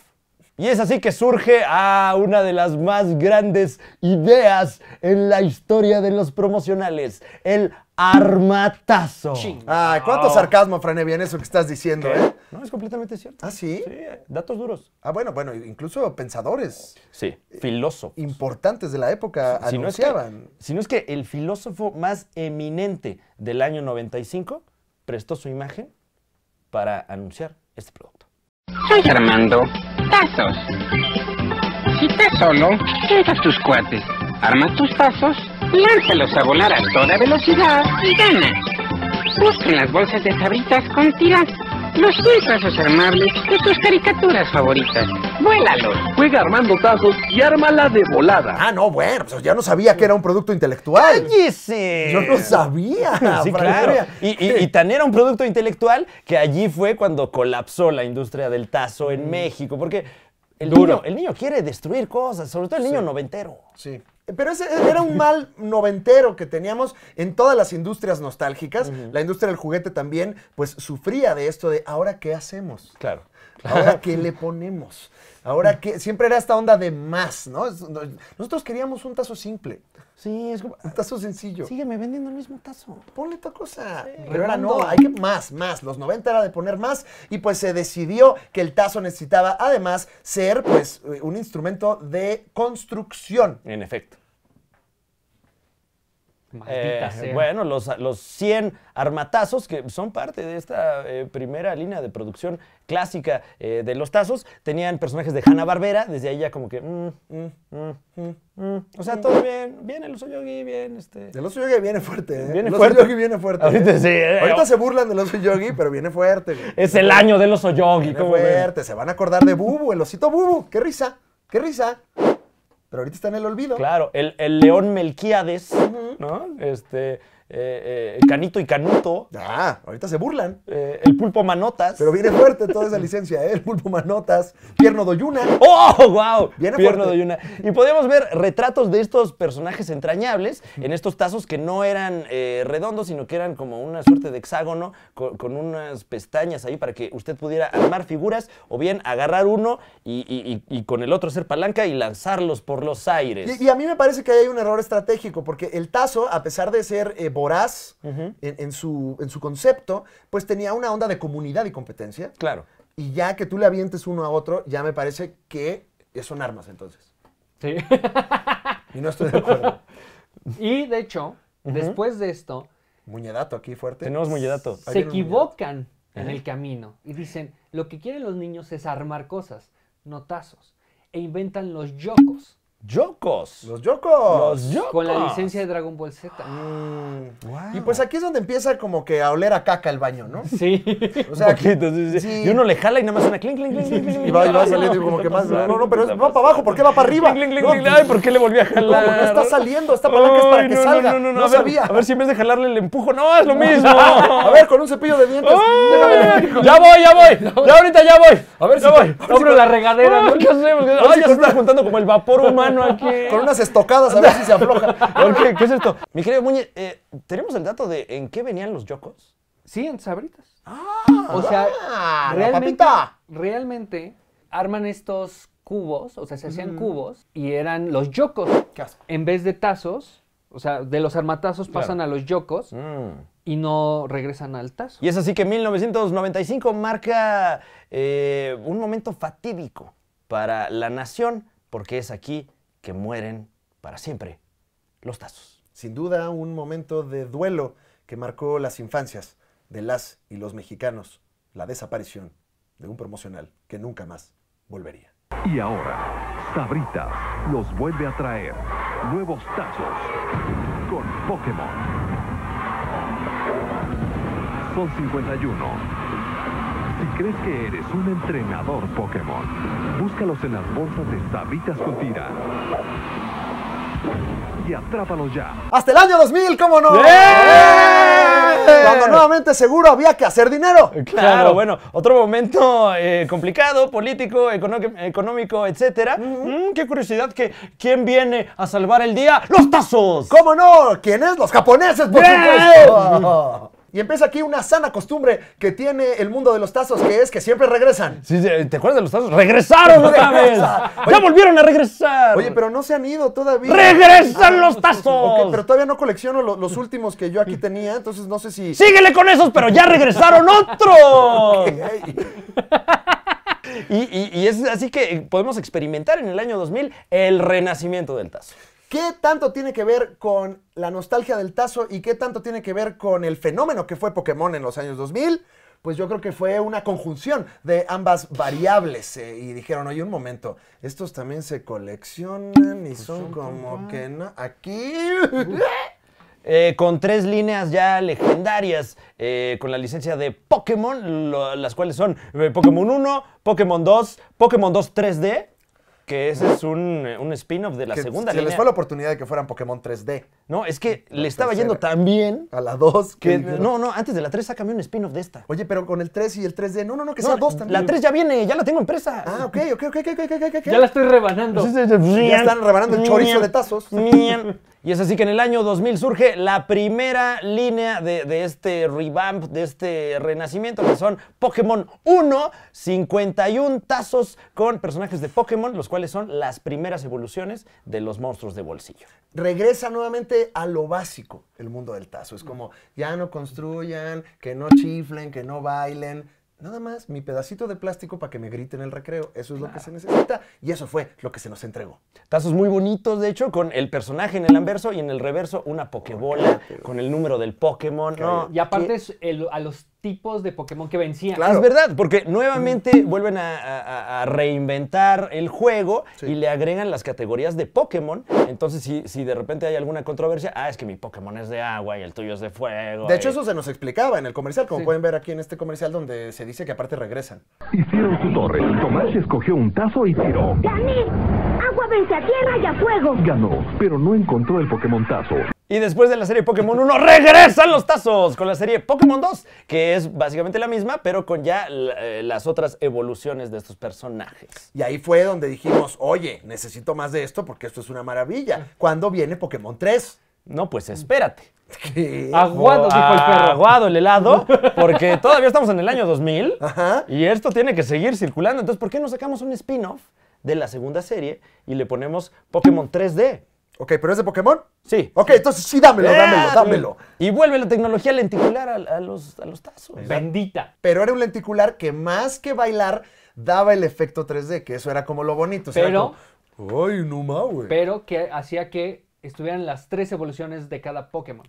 Y es así que surge ah, una de las más grandes ideas en la historia de los promocionales, el armatazo. Ah, cuánto sarcasmo, Frané? bien eso que estás diciendo, ¿eh? No, es completamente cierto. ¿Ah, sí? Sí, datos duros. Ah, bueno, bueno, incluso pensadores. Sí, filósofos. Importantes de la época anunciaban. Sino es que, si no es que el filósofo más eminente del año 95 prestó su imagen para anunciar este producto. Armando tazos. Si estás solo, llega tus cuates, arma tus tazos, lánzalos a volar a toda velocidad y gana. en las bolsas de sabritas con tiras los estoy a armarles de tus caricaturas favoritas. ¡Vuélalo! Juega armando tazos y ármala de volada. Ah, no, bueno, pues yo no sabía que era un producto intelectual. ¡Cállese! Yo no sabía. Y, tan era un producto intelectual que allí fue cuando colapsó la industria del tazo en mm. México. Porque el, Niño, el niño quiere destruir cosas, sobre todo el niño noventero. Sí. Pero ese era un mal noventero que teníamos en todas las industrias nostálgicas. La industria del juguete también, pues sufría de esto de ahora qué hacemos. claro. Ahora qué le ponemos. Ahora mm. que siempre era esta onda de más, ¿no? Nosotros queríamos un tazo simple. Sí, es como. Un tazo sencillo. Sígueme vendiendo el mismo tazo. Ponle tu cosa. Pero ahora no, hay que más, más. Los 90 era de poner más y pues se decidió que el tazo necesitaba además ser pues eh, un instrumento de construcción. En efecto eh, Bueno, los, los 100 armatazos que son parte de esta eh, primera línea de producción clásica eh, de los tazos tenían personajes de Hanna-Barbera, desde ahí ya como que... Mm, mm, mm, o sea, todo bien, bien el oso yogi, bien este... El oso yogi viene fuerte, ¿eh? Viene el fuerte. oso yogi viene fuerte. Ahorita ¿eh? sí. Ahorita oh. se burlan del oso yogi, pero viene fuerte. Güey. Es el año del oso yogi. Viene fuerte, se van a acordar de Bubu, el osito Bubu. ¡Qué risa! ¡Qué risa! ahorita está en el olvido. Claro, el, león Melquiades, ¿no? Este, eh, eh, canito y Canuto. Ah, ahorita se burlan. Eh, el Pulpo Manotas. Pero viene fuerte toda esa licencia, eh. El Pulpo Manotas, Pierno Doyuna. ¡Oh, wow! Pierno Doyuna. Y podemos ver retratos de estos personajes entrañables en estos tazos que no eran redondos, sino que eran como una suerte de hexágono con, unas pestañas ahí para que usted pudiera armar figuras o bien agarrar uno y, con el otro hacer palanca y lanzarlos por los aires. Y, a mí me parece que hay un error estratégico porque el tazo, a pesar de ser voraz en, su, en su concepto, pues tenía una onda de comunidad y competencia. Claro. Y ya que tú le avientes uno a otro, ya me parece que son armas entonces. Sí. y no estoy de acuerdo. y de hecho, después de esto... Muñedato aquí fuerte. Tenemos muñedato. Se equivocan en el camino y dicen, lo que quieren los niños es armar cosas, notazos, e inventan los yocos Yokos. Los Yokos. Los Con la licencia de Dragon Ball Z. Mm. Y pues aquí es donde empieza como que a oler a caca el baño, ¿no? Sí. O sea, y uno le jala y nada más una clink, clink, clink, clink. Y, va, y va saliendo y como que más. No, no, pero va para abajo, ¿por qué va para arriba? Clink, clink, clink, ay, ¿por qué le volví a jalar? Porque está saliendo, esta palanca es para que salga. No, no, no, no. A ver, sabía. A ver si en vez de jalarle el empujo, no, es lo mismo. a ver, con un cepillo de dientes. ya voy, ya voy. Ya ahorita ya voy. A ver si voy. Abro la regadera. ¿Qué hacemos? ya se está juntando como el vapor humano. Con unas estocadas a ver si se afloja. ¿Qué, es esto? Mi querido Muñe, eh, ¿tenemos el dato de en qué venían los yocos? Sí, en sabritas. Ah, o sea, ah, realmente, realmente arman estos cubos, o sea, se hacían cubos y eran los yocos. Qué En vez de tazos, o sea, de los armatazos pasan a los yocos. Mm. y no regresan al tazo. Y es así que 1995 marca eh, un momento fatídico para la nación, porque es aquí que mueren para siempre los tazos. Sin duda, un momento de duelo que marcó las infancias de las y los mexicanos, la desaparición de un promocional que nunca más volvería. Y ahora, Sabritas los vuelve a traer nuevos tazos con Pokémon. Son 51 si ¿Crees que eres un entrenador Pokémon? Búscalos en las bolsas de Sabitas con Y atrápalos ya. ¡Hasta el año 2000, cómo no! ¡Eh! Cuando nuevamente seguro había que hacer dinero. Eh, claro, bueno, otro momento eh, complicado, político, económico, etcétera. Mm, qué curiosidad que quién viene a salvar el día, los tazos. ¿Cómo no? ¿Quiénes? Los japoneses, por Y empieza aquí una sana costumbre que tiene el mundo de los tazos, que es que siempre regresan. Sí, ¿te acuerdas de los tazos? ¡Regresaron otra vez! ¡Ya volvieron a regresar! Oye, pero no se han ido todavía. ¡Regresan ah. los tazos! Ok, pero todavía no colecciono los últimos que yo aquí tenía, entonces no sé si... ¡Síguele con esos, pero ya regresaron otros! Y, y es así que podemos experimentar en el año 2000 el renacimiento del tazo. ¿Qué tanto tiene que ver con la nostalgia del Tazo y qué tanto tiene que ver con el fenómeno que fue Pokémon en los años 2000? Pues yo creo que fue una conjunción de ambas variables eh, y dijeron, oye, un momento, estos también se coleccionan y pues son como que no... Aquí... Eh, con tres líneas ya legendarias eh, con la licencia de Pokémon, las cuales son Pokémon 1, Pokémon 2, Pokémon 2 3D que ese es eh, un, spin-off de la que segunda se les fue la oportunidad de que fueran Pokémon 3D. No, es que le estaba yendo tan bien. A la 2. Que, no, no, antes de la 3 sacame un spin-off de esta. Oye, pero con el 3 y el 3D. No, no, no, que no, sea 2 también. La 3 ya viene, ya la tengo en presa. Ah, ok, ok, ok, ok, ok, ok. Ya la estoy rebanando. ya están rebanando el chorizo de tazos. Y es así que en el año 2000 surge la primera línea de, este revamp, de este renacimiento, que son Pokémon 1, 51 tazos con personajes de Pokémon, los cuales son las primeras evoluciones de los monstruos de bolsillo. Regresa nuevamente a lo básico el mundo del tazo. Es como, ya no construyan, que no chiflen, que no bailen, nada más mi pedacito de plástico para que me griten el recreo. Eso es lo que se necesita y eso fue lo que se nos entregó. Tazos muy bonitos, de hecho, con el personaje en el anverso y en el reverso una pokebola con el número del Pokémon. y aparte a los tipos de Pokémon que vencían. Es verdad, porque nuevamente vuelven a, reinventar el juego y le agregan las categorías de Pokémon. Entonces, si, de repente hay alguna controversia, ah, es que mi Pokémon es de agua y el tuyo es de fuego. De hecho, eso se nos explicaba en el comercial, como pueden ver aquí en este comercial donde se dice que aparte regresan. Hicieron su torre. Tomás escogió un tazo y tiró. ¡Gané! Agua vence a tierra y a fuego. Ganó, pero no encontró el Pokémon tazo. Y después de la serie Pokémon 1 regresan los tazos con la serie Pokémon 2, que es básicamente la misma, pero con ya eh, las otras evoluciones de estos personajes. Y ahí fue donde dijimos, oye, necesito más de esto porque esto es una maravilla. ¿Cuándo viene Pokémon 3? No, pues espérate. Aguado, dijo el perro. Aguado el helado, porque todavía estamos en el año 2000 y esto tiene que seguir circulando. Entonces, ¿por qué no sacamos un spin-off de la segunda serie y le ponemos Pokémon 3D? Ok, pero es de Pokémon. Sí. Ok, entonces sí, dámelo, dámelo, dámelo. Y vuelve la tecnología lenticular a, los, tazos. Bendita. Pero era un lenticular que más que bailar daba el efecto 3D, que eso era como lo bonito. ¿sabes? pero, ay, no más, güey. Pero que hacía que estuvieran las tres evoluciones de cada Pokémon.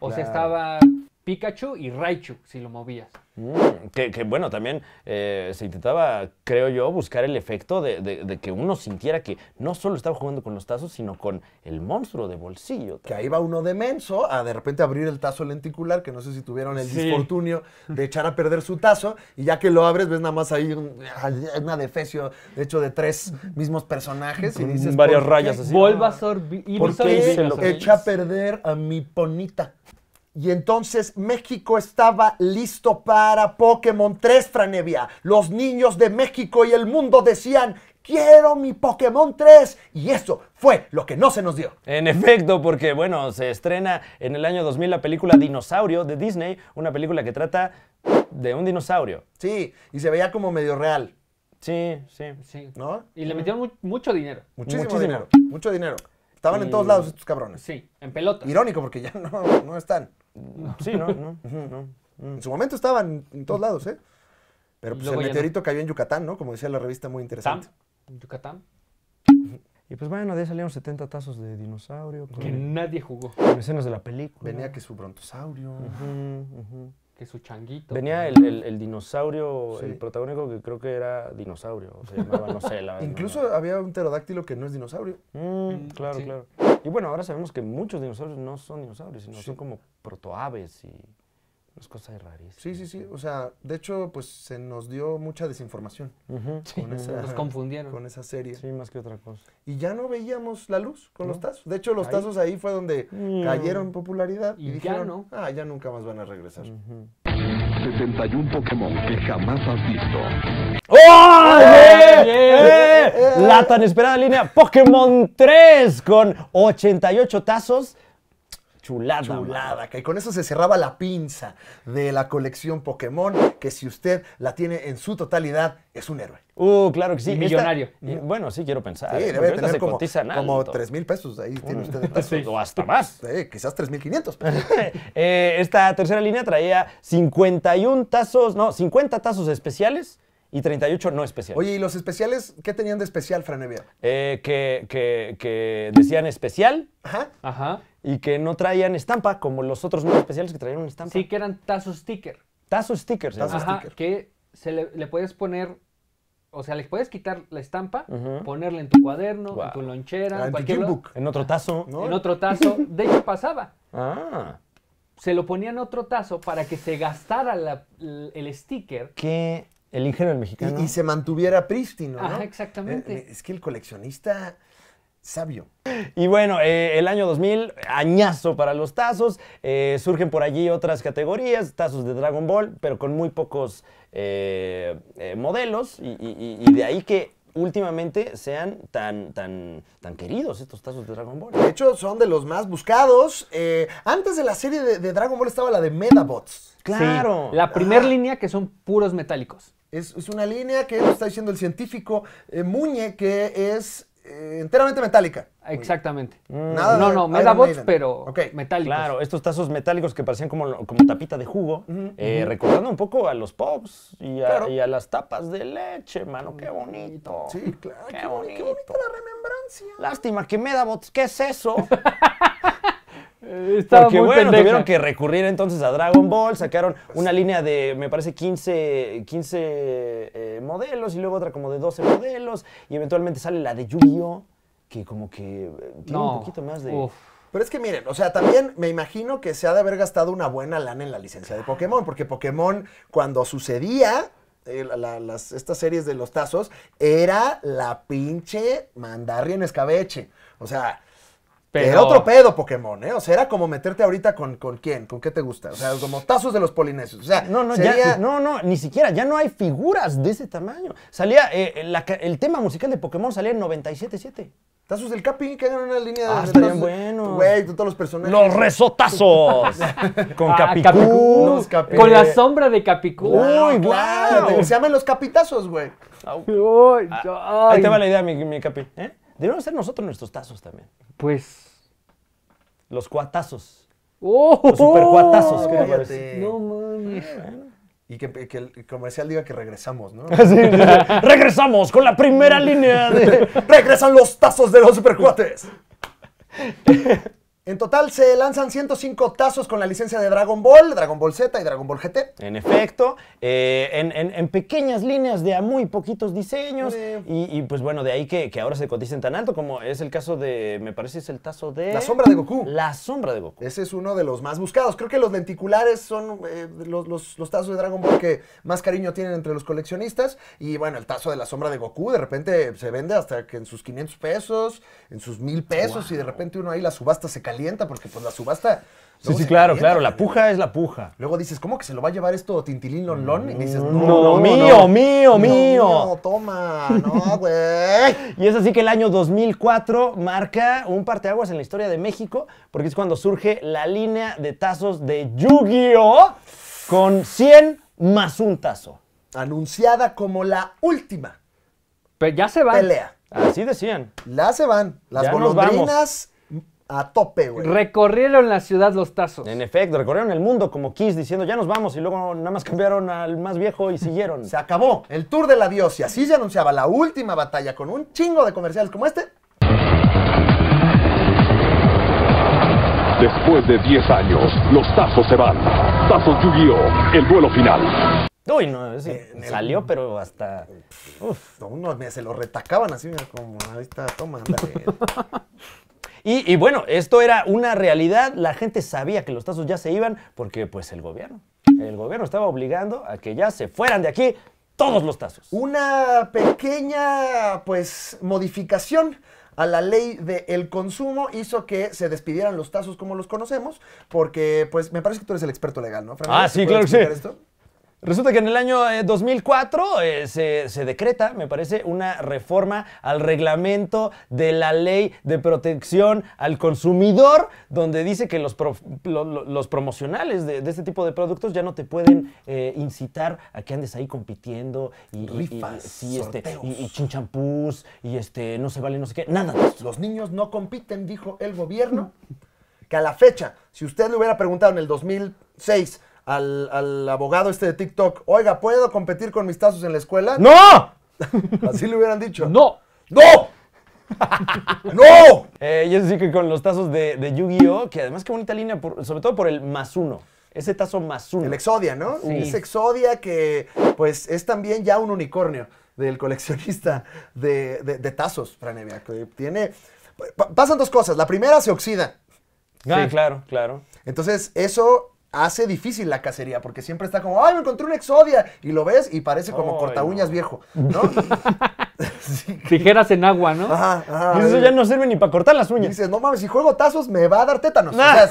o sea, estaba Pikachu y Raichu, si lo movías. Mm, que, bueno, también eh, se intentaba, creo yo, buscar el efecto de, que uno sintiera que no solo estaba jugando con los tazos, sino con el monstruo de bolsillo. Que ahí va uno de menso a de repente abrir el tazo lenticular, que no sé si tuvieron el sí. de echar a perder su tazo, y ya que lo abres, ves nada más ahí una defecio, de hecho, de tres mismos personajes, y dices. Varias rayas así. Volvasor, ah, ¿Por qué echa a perder a mi ponita? Y entonces México estaba listo para Pokémon 3, Franevia. Los niños de México y el mundo decían, quiero mi Pokémon 3. Y eso fue lo que no se nos dio. En efecto, porque bueno, se estrena en el año 2000 la película Dinosaurio de Disney, una película que trata de un dinosaurio. Sí, y se veía como medio real. Sí, sí, sí. ¿No? Y le metieron mucho dinero. Muchísimo, dinero. Mucho dinero. Estaban en todos lados estos cabrones. Sí, en pelota. Irónico porque ya no, no están. Sí, no, mm. En su momento estaban en todos lados, ¿eh? Pero pues el meteorito cayó en Yucatán, ¿no? Como decía la revista, muy interesante. ¿Yucatán? Y pues bueno, de ahí salieron 70 tazos de dinosaurio. Que nadie jugó. escenas de la película. Venía que su brontosaurio. Que su changuito. Venía el, dinosaurio, el protagónico que creo que era dinosaurio. Incluso había un pterodáctilo que no es dinosaurio. Mm, mm, claro, claro. Y bueno, ahora sabemos que muchos dinosaurios no son dinosaurios, sino son como protoaves y cosas rarísimas. Sí, sí, sí. O sea, de hecho, pues se nos dio mucha desinformación. sí. con esa, nos confundieron. Con esa serie. Sí, más que otra cosa. Y ya no veíamos la luz con los tazos. De hecho, los tazos ahí fue donde mm. cayeron en popularidad. Y, dijeron, no. Ah, ya nunca más van a regresar. 71 Pokémon que jamás has visto. ¡Oh! ¡Eh! La tan esperada línea Pokémon 3 con 88 tazos. Chulada. Chulada, con eso se cerraba la pinza de la colección Pokémon, que si usted la tiene en su totalidad, es un héroe. Uh, claro que sí. millonario. bueno, sí, quiero pensar. Sí, debe tener como, como 3 mil pesos. Ahí tiene mm. usted O hasta más. quizás 3.500 eh, esta tercera línea traía 51 tazos, no, 50 tazos especiales y 38 no especiales. Oye, ¿y los especiales qué tenían de especial, Franevia? Eh, que, que, decían especial. Ajá. Ajá. Y que no traían estampa, como los otros no especiales que traían una estampa. Sí, que eran tazos sticker. Tazos sticker, Ajá, que se le, puedes poner, o sea, les puedes quitar la estampa, ponerla en tu cuaderno, en tu lonchera, ah, en cualquier book. En otro tazo. En otro tazo. De hecho, pasaba. Ah se lo ponían otro tazo para que se gastara el sticker. Que... El ingenio del mexicano. Y, se mantuviera prístino, Ajá, ah, eh, exactamente. Eh, es que el coleccionista sabio. Y bueno, eh, el año 2000, añazo para los tazos. surgen por allí otras categorías, tazos de Dragon Ball, pero con muy pocos modelos. Y, de ahí que últimamente sean tan, tan, tan queridos estos tazos de Dragon Ball. De hecho, son de los más buscados. antes de la serie de, Dragon Ball estaba la de Metabots. Claro. la primera línea que son puros metálicos. Es, una línea que está diciendo el científico eh, Muñe, que es eh, enteramente metálica. Ah, exactamente. Mm. no, no, Medabots, pero Ok. metálicos. Claro, estos tazos metálicos que parecían como, como tapita de jugo, eh, recordando un poco a los pops y a, las tapas de leche, mano. Qué bonito. Sí, claro. Qué, bonito. la remembrancia. Lástima que Medabots, ¿qué es eso? Eh, estaba Porque bueno, tuvieron que recurrir entonces a Dragon Ball, sacaron una línea de, me parece, 15, 15 eh, modelos y luego otra como de 12 modelos y eventualmente sale la de Yu-Gi-Oh! que como que eh, tiene un poquito más de... Pero es que miren, o sea, también me imagino que se ha de haber gastado una buena lana en la licencia de Pokémon, porque Pokémon cuando sucedía, estas series de los tazos, era la pinche Mandarri en escabeche. O sea, pero... Era otro pedo Pokémon, ¿eh? O sea, era como meterte ahorita con, con quién, con qué te gusta. O sea, como tazos de los polinesios. O sea, no, no, ya, no, no, ni siquiera. Ya no hay figuras de ese tamaño. Salía, eh, eh, el tema musical de Pokémon salía en 97.7. Tazos del Capi, que eran una línea ah, de. Ah, Güey, todos los personajes. ¡Los rezotazos! con ah, Capicú. Capi... Con la sombra de Capicú. ¡Uy, wow! Ah, se llaman los capitazos, güey. ahí te va la idea, mi, mi Capi. ¿Eh? Deberíamos ser nosotros nuestros tazos también. Pues. Los cuatazos. ¡Oh! Los supercuatazos, cuatazos, No mames. Y que, el comercial diga que regresamos, ¿no? regresamos con la primera línea de... Regresan los tazos de los supercuates. En total se lanzan 105 tazos con la licencia de Dragon Ball, Dragon Ball Z y Dragon Ball GT. En efecto, eh, en, pequeñas líneas de a muy poquitos diseños. Y, pues bueno, de ahí que, ahora se coticen tan alto como es el caso de, me parece es el tazo de... La sombra de Goku. La sombra de Goku. Ese es uno de los más buscados. Creo que los lenticulares son eh, los, tazos de Dragon Ball que más cariño tienen entre los coleccionistas. Y bueno, el tazo de la sombra de Goku de repente se vende hasta que en sus 500 pesos, en sus 1000 pesos y de repente uno ahí la subasta se calienta porque pues la subasta... Sí, sí, claro, claro, la puja es la puja. Luego dices, ¿cómo que se lo va a llevar esto Tintilín Lon Y dices, mm, no, no, mío, mío, mío. No, toma, no, güey. y es así que el año 2004 marca un parteaguas en la historia de México, porque es cuando surge la línea de tazos de Yu-Gi-Oh! con 100 más un tazo. Anunciada como la última. Pero ya se van. Pelea. Así decían. Las se van. Las ya golondrinas a tope, güey. Recorrieron la ciudad los tazos. En efecto, recorrieron el mundo como Kiss diciendo ya nos vamos y luego nada más cambiaron al más viejo y siguieron. Se acabó el tour de la dios y así se anunciaba la última batalla con un chingo de comerciales como este. Después de 10 años, los tazos se van. Tazos Yu-Gi-Oh! El vuelo final. Uy, no, sí, salió, pero hasta. Uf. Uno, se lo retacaban así, como ahí está, toma, Y, bueno, esto era una realidad, la gente sabía que los tazos ya se iban porque pues el gobierno, el gobierno estaba obligando a que ya se fueran de aquí todos los tazos. Una pequeña pues modificación a la ley del consumo hizo que se despidieran los tazos como los conocemos, porque pues me parece que tú eres el experto legal, ¿no? Ah, sí, claro que sí. Esto? Resulta que en el año 2004 eh, eh, se, decreta, me parece, una reforma al reglamento de la ley de protección al consumidor, donde dice que los, promocionales de, este tipo de productos ya no te pueden eh, incitar a que andes ahí compitiendo y, Rifas, y, y, este, y, chinchampús y este, no se vale, no sé qué, nada. Los niños no compiten, dijo el gobierno, que a la fecha, si usted le hubiera preguntado en el 2006, al, abogado este de TikTok, oiga, ¿puedo competir con mis tazos en la escuela? ¡No! Así le hubieran dicho. ¡No! ¡No! ¡No! Eh, yo sí que con los tazos de, Yu-Gi-Oh! Que además qué bonita línea, sobre todo por el más uno. Ese tazo más uno. El Exodia, ¿no? Sí. Ese Exodia que pues es también ya un unicornio del coleccionista de, de, tazos, Franemia, Que tiene... Pasan dos cosas. La primera se oxida. Ah, sí. claro, claro. Entonces, eso hace difícil la cacería, porque siempre está como, ¡ay, me encontré una exodia! Y lo ves y parece como corta uñas viejo, ¿no? Tijeras en agua, ¿no? Y eso eh. ya no sirve ni para cortar las uñas. dices, no mames, si juego tazos me va a dar tétanos. Nah. O sea, ah.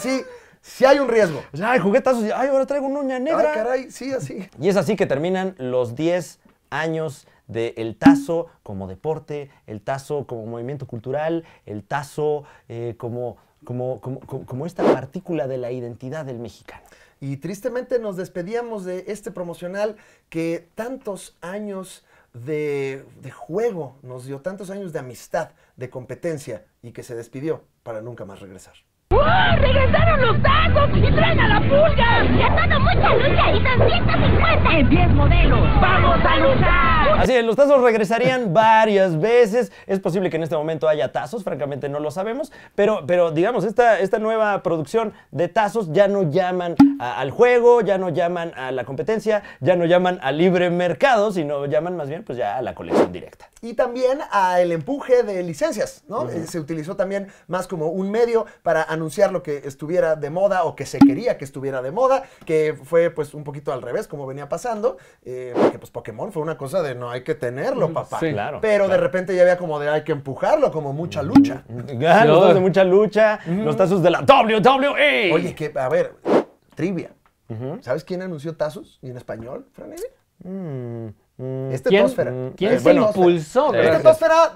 sí, hay un riesgo. Ay, jugué tazos y, ay, ahora traigo una uña negra. Ay, ah, caray, sí, así. Y es así que terminan los 10 años del el tazo como deporte, el tazo como movimiento cultural, el tazo eh, como como, como, como esta partícula de la identidad del mexicano. Y tristemente nos despedíamos de este promocional que tantos años de, juego nos dio, tantos años de amistad, de competencia, y que se despidió para nunca más regresar. ¡Oh, ¡Regresaron los tazos ¡Y traen a la pulga! ¡Ya dado mucha lucha! ¡Y 150 en 10 modelos! ¡Vamos a luchar! Así es, los tazos regresarían varias veces. Es posible que en este momento haya tazos, francamente no lo sabemos. Pero, pero digamos, esta, esta nueva producción de tazos ya no llaman al juego, ya no llaman a la competencia, ya no llaman a libre mercado, sino llaman más bien pues ya a la colección directa. Y también al empuje de licencias, ¿no? Eh, se utilizó también más como un medio para anunciar lo que estuviera de moda o que se quería que estuviera de moda, que fue pues un poquito al revés como venía pasando, eh, porque pues Pokémon fue una cosa de no hay que tenerlo, papá. Pero de repente ya había como de hay que empujarlo, como mucha lucha. Mm, los tazos de mucha lucha, los tazos de la WWE. Oye, que, a ver, trivia. ¿Sabes quién anunció tazos y en español, Fran Mm. Este ¿Quién, mm. ¿quién este se bueno, impulsó? Este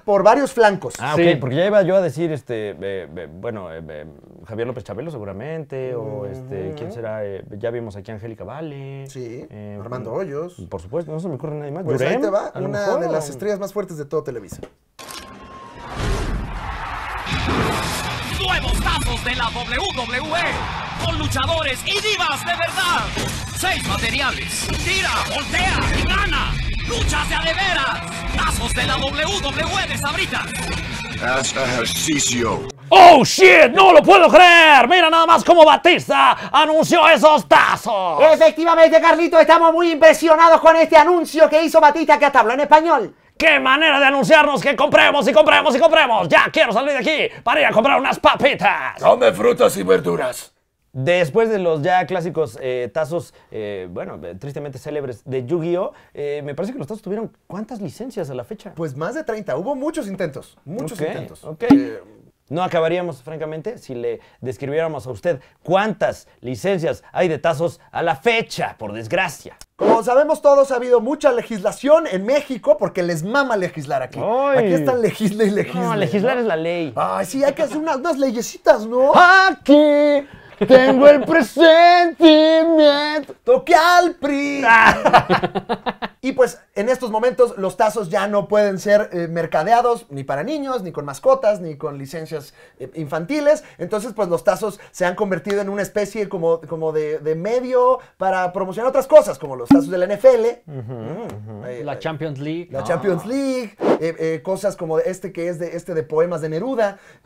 por varios flancos. Ah, ok, porque ya iba yo a decir, este, eh, eh, bueno, eh, Javier López Chabelo seguramente, o este, ¿quién será? ya vimos aquí a Angélica Vale. Sí, Armando mm, Hoyos. Por supuesto, no se me ocurre nadie más. Pues ahí te va una de las estrellas más fuertes de todo Televisa. Nuevos casos de la WWE con luchadores y divas de verdad. Seis materiales. Tira, voltea, gana luchas de adeveras, tazos de la WWE de Haz ejercicio. ¡Oh, shit! ¡No lo puedo creer! ¡Mira nada más cómo Batista anunció esos tazos! Efectivamente, Carlito, estamos muy impresionados con este anuncio que hizo Batista, que hasta habló en español. ¡Qué manera de anunciarnos que compremos y compremos y compremos! ¡Ya quiero salir de aquí para ir a comprar unas papitas! Come frutas y verduras. Después de los ya clásicos eh, tazos, eh, bueno, eh, tristemente célebres de Yu-Gi-Oh, me parece que los tazos tuvieron cuántas licencias a la fecha. Pues más de 30, hubo muchos intentos, muchos intentos. Ok. No acabaríamos, francamente, si le describiéramos a usted cuántas licencias hay de tazos a la fecha, por desgracia. Como sabemos todos, ha habido mucha legislación en México porque les mama legislar aquí. Aquí están legisla y legisla. No, legislar es la ley. Ay, sí, hay que hacer unas, unas leyesitas, ¿no? ¡Aquí! Tengo el presentimiento. Toque al PRI. y pues en estos momentos los tazos ya no pueden ser eh, mercadeados ni para niños, ni con mascotas, ni con licencias eh, infantiles. Entonces pues los tazos se han convertido en una especie como, como de, medio para promocionar otras cosas, como los tazos de la NFL. Mm, eh, la Champions League. La Champions League. cosas como este que es de, este de poemas de Neruda.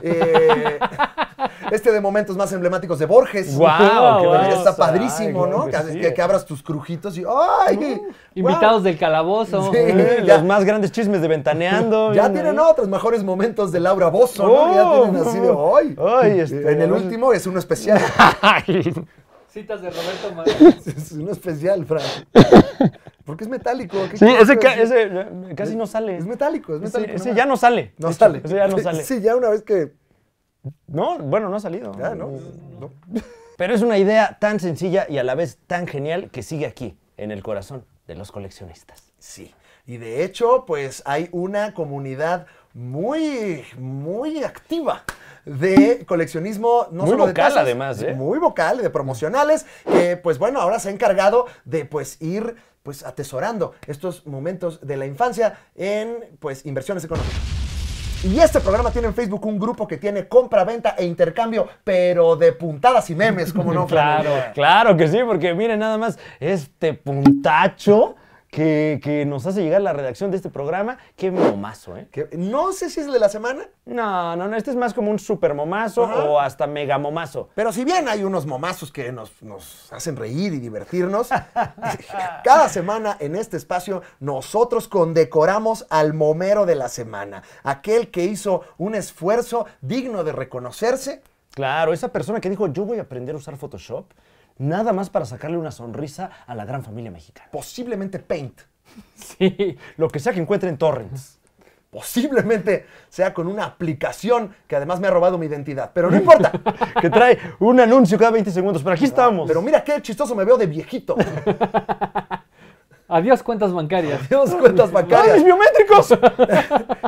este de momentos más emblemáticos de Jorge, que wow, está padrísimo, ¿no? Que, abras tus crujitos y ¡ay! invitados del calabozo. Sí, los más grandes chismes de Ventaneando. ya tienen otros mejores momentos de Laura Bozo, Ya oh, tienen así de hoy. Ay, eh, este, en el último es uno especial. Citas de Roberto Madrid. es uno especial, Fran. Porque es metálico. sí, ese, eh, casi no sale. Es metálico, es metálico. ese ya no sale. No sale. Ese ya no sale. Sí, ya una vez que no, bueno, no ha salido. Ah, Pero es una idea tan sencilla y a la vez tan genial que sigue aquí, en el corazón de los coleccionistas. Sí. Y de hecho, pues hay una comunidad muy, muy activa de coleccionismo, no muy solo vocal, además, ¿eh? muy vocal, de promocionales, que pues bueno, ahora se ha encargado de pues ir pues atesorando estos momentos de la infancia en pues inversiones económicas. Y este programa tiene en Facebook un grupo que tiene compra, venta e intercambio, pero de puntadas y memes, como no? claro, claro que sí, porque miren nada más este puntacho que, nos hace llegar la redacción de este programa. Qué momazo, ¿eh? no sé si es el de la semana. No, no, no. Este es más como un super momazo o hasta mega momazo. Pero si bien hay unos momazos que nos, nos hacen reír y divertirnos, cada semana en este espacio nosotros condecoramos al momero de la semana. Aquel que hizo un esfuerzo digno de reconocerse. Claro, esa persona que dijo, yo voy a aprender a usar Photoshop nada más para sacarle una sonrisa a la gran familia mexicana. Posiblemente Paint. Sí, lo que sea que encuentre en torrents. Posiblemente sea con una aplicación que además me ha robado mi identidad, pero no importa. que trae un anuncio cada 20 segundos, pero aquí estamos. Pero mira qué chistoso me veo de viejito. Adiós cuentas bancarias. Adiós cuentas bancarias. Adiós biométricos!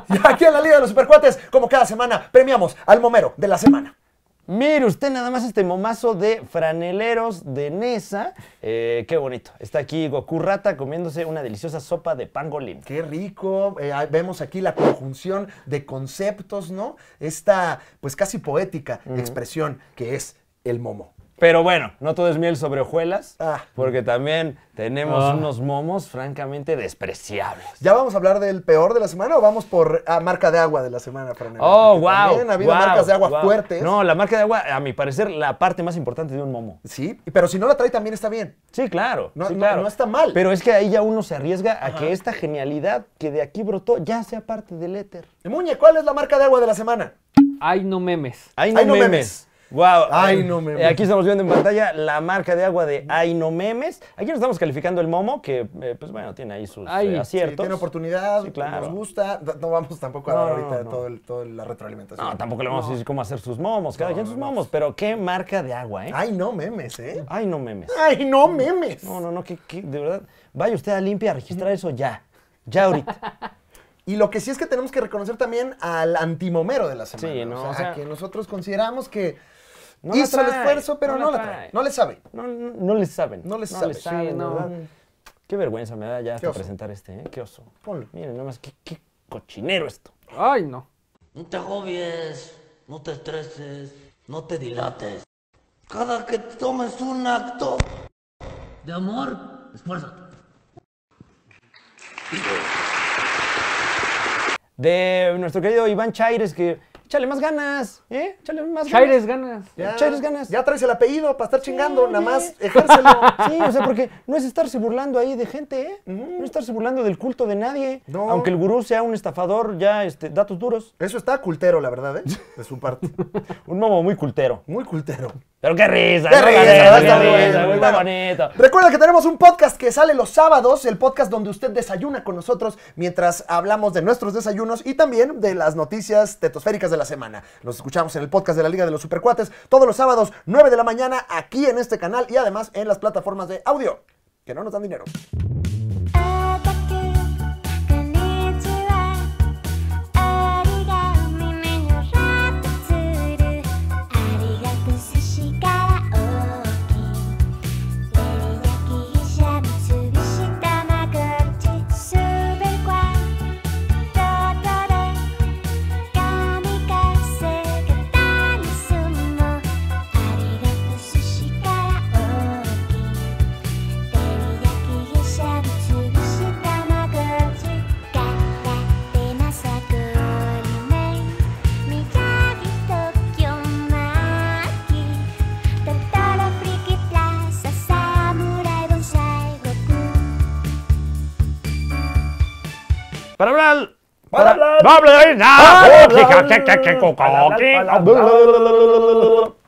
y aquí en la Liga de los Supercuates, como cada semana, premiamos al momero de la semana. Mire usted nada más este momazo de franeleros de Nesa. Eh, qué bonito. Está aquí Goku Rata comiéndose una deliciosa sopa de pangolín. Qué rico. Eh, vemos aquí la conjunción de conceptos, ¿no? Esta, pues casi poética expresión que es el momo. Pero bueno, no todo es miel sobre hojuelas, ah. porque también tenemos ah. unos momos francamente despreciables. ¿Ya vamos a hablar del peor de la semana o vamos por ah, marca de agua de la semana, Fran? Oh, wow. También ha habido marcas de agua fuertes. No, la marca de agua, a mi parecer, la parte más importante de un momo. Sí, pero si no la trae también está bien. Sí, claro. No, claro. está mal. Pero es que ahí ya uno se arriesga a que esta genialidad que de aquí brotó ya sea parte del éter. Muñe, ¿cuál es la marca de agua de la semana? Ay, no memes. Ay, no, memes. Wow. Ay, eh, no memes. Eh, aquí estamos viendo en pantalla la marca de agua de Ay, no memes. Aquí nos estamos calificando el momo, que eh, pues bueno, tiene ahí sus aciertos. tiene oportunidad, nos gusta. No vamos tampoco a dar ahorita de toda la retroalimentación. No, tampoco le vamos a decir cómo hacer sus momos, cada quien sus momos, pero qué marca de agua, ¿eh? Ay, no memes, ¿eh? Ay, no memes. Ay, no memes. No, no, no, que, de verdad. Vaya usted a limpia a registrar eso ya. Ya ahorita. Y lo que sí es que tenemos que reconocer también al antimomero de la semana. Sí, ¿no? o sea, que nosotros consideramos que no Hizo el esfuerzo, pero no, no la trae. No le sabe. No, no, no le saben. No le sabe. ¿no? Qué vergüenza me da ya hasta presentar este, ¿eh? Qué oso. Ponlo. Miren, nomás, qué, qué cochinero esto. Ay, no. No te agobies, no te estreses, no te dilates. Cada que tomes un acto de amor, esfuérzate. De nuestro querido Iván Chaires, que Chale más ganas, ¿eh? Chale más ganas. Chaires ganas. Ya, Chaires ganas. Ya traes el apellido para estar chingando, nada más ejércelo. Sí, o sea, porque no es estarse burlando ahí de gente, ¿eh? No es estarse burlando del culto de nadie. Aunque el gurú sea un estafador, ya este, datos duros. Eso está cultero, la verdad, ¿eh? Es su parte. un momo muy cultero. Muy cultero. Pero qué risa, qué risa, risa, bonito. Recuerda que tenemos un podcast que sale los sábados, el podcast donde usted desayuna con nosotros mientras hablamos de nuestros desayunos y también de las noticias tetosféricas de la semana. los escuchamos en el podcast de la Liga de los Supercuates todos los sábados, 9 de la mañana, aquí en este canal y además en las plataformas de audio, que no nos dan dinero. Para hablar. Para hablar. Para hablar. Para hablar.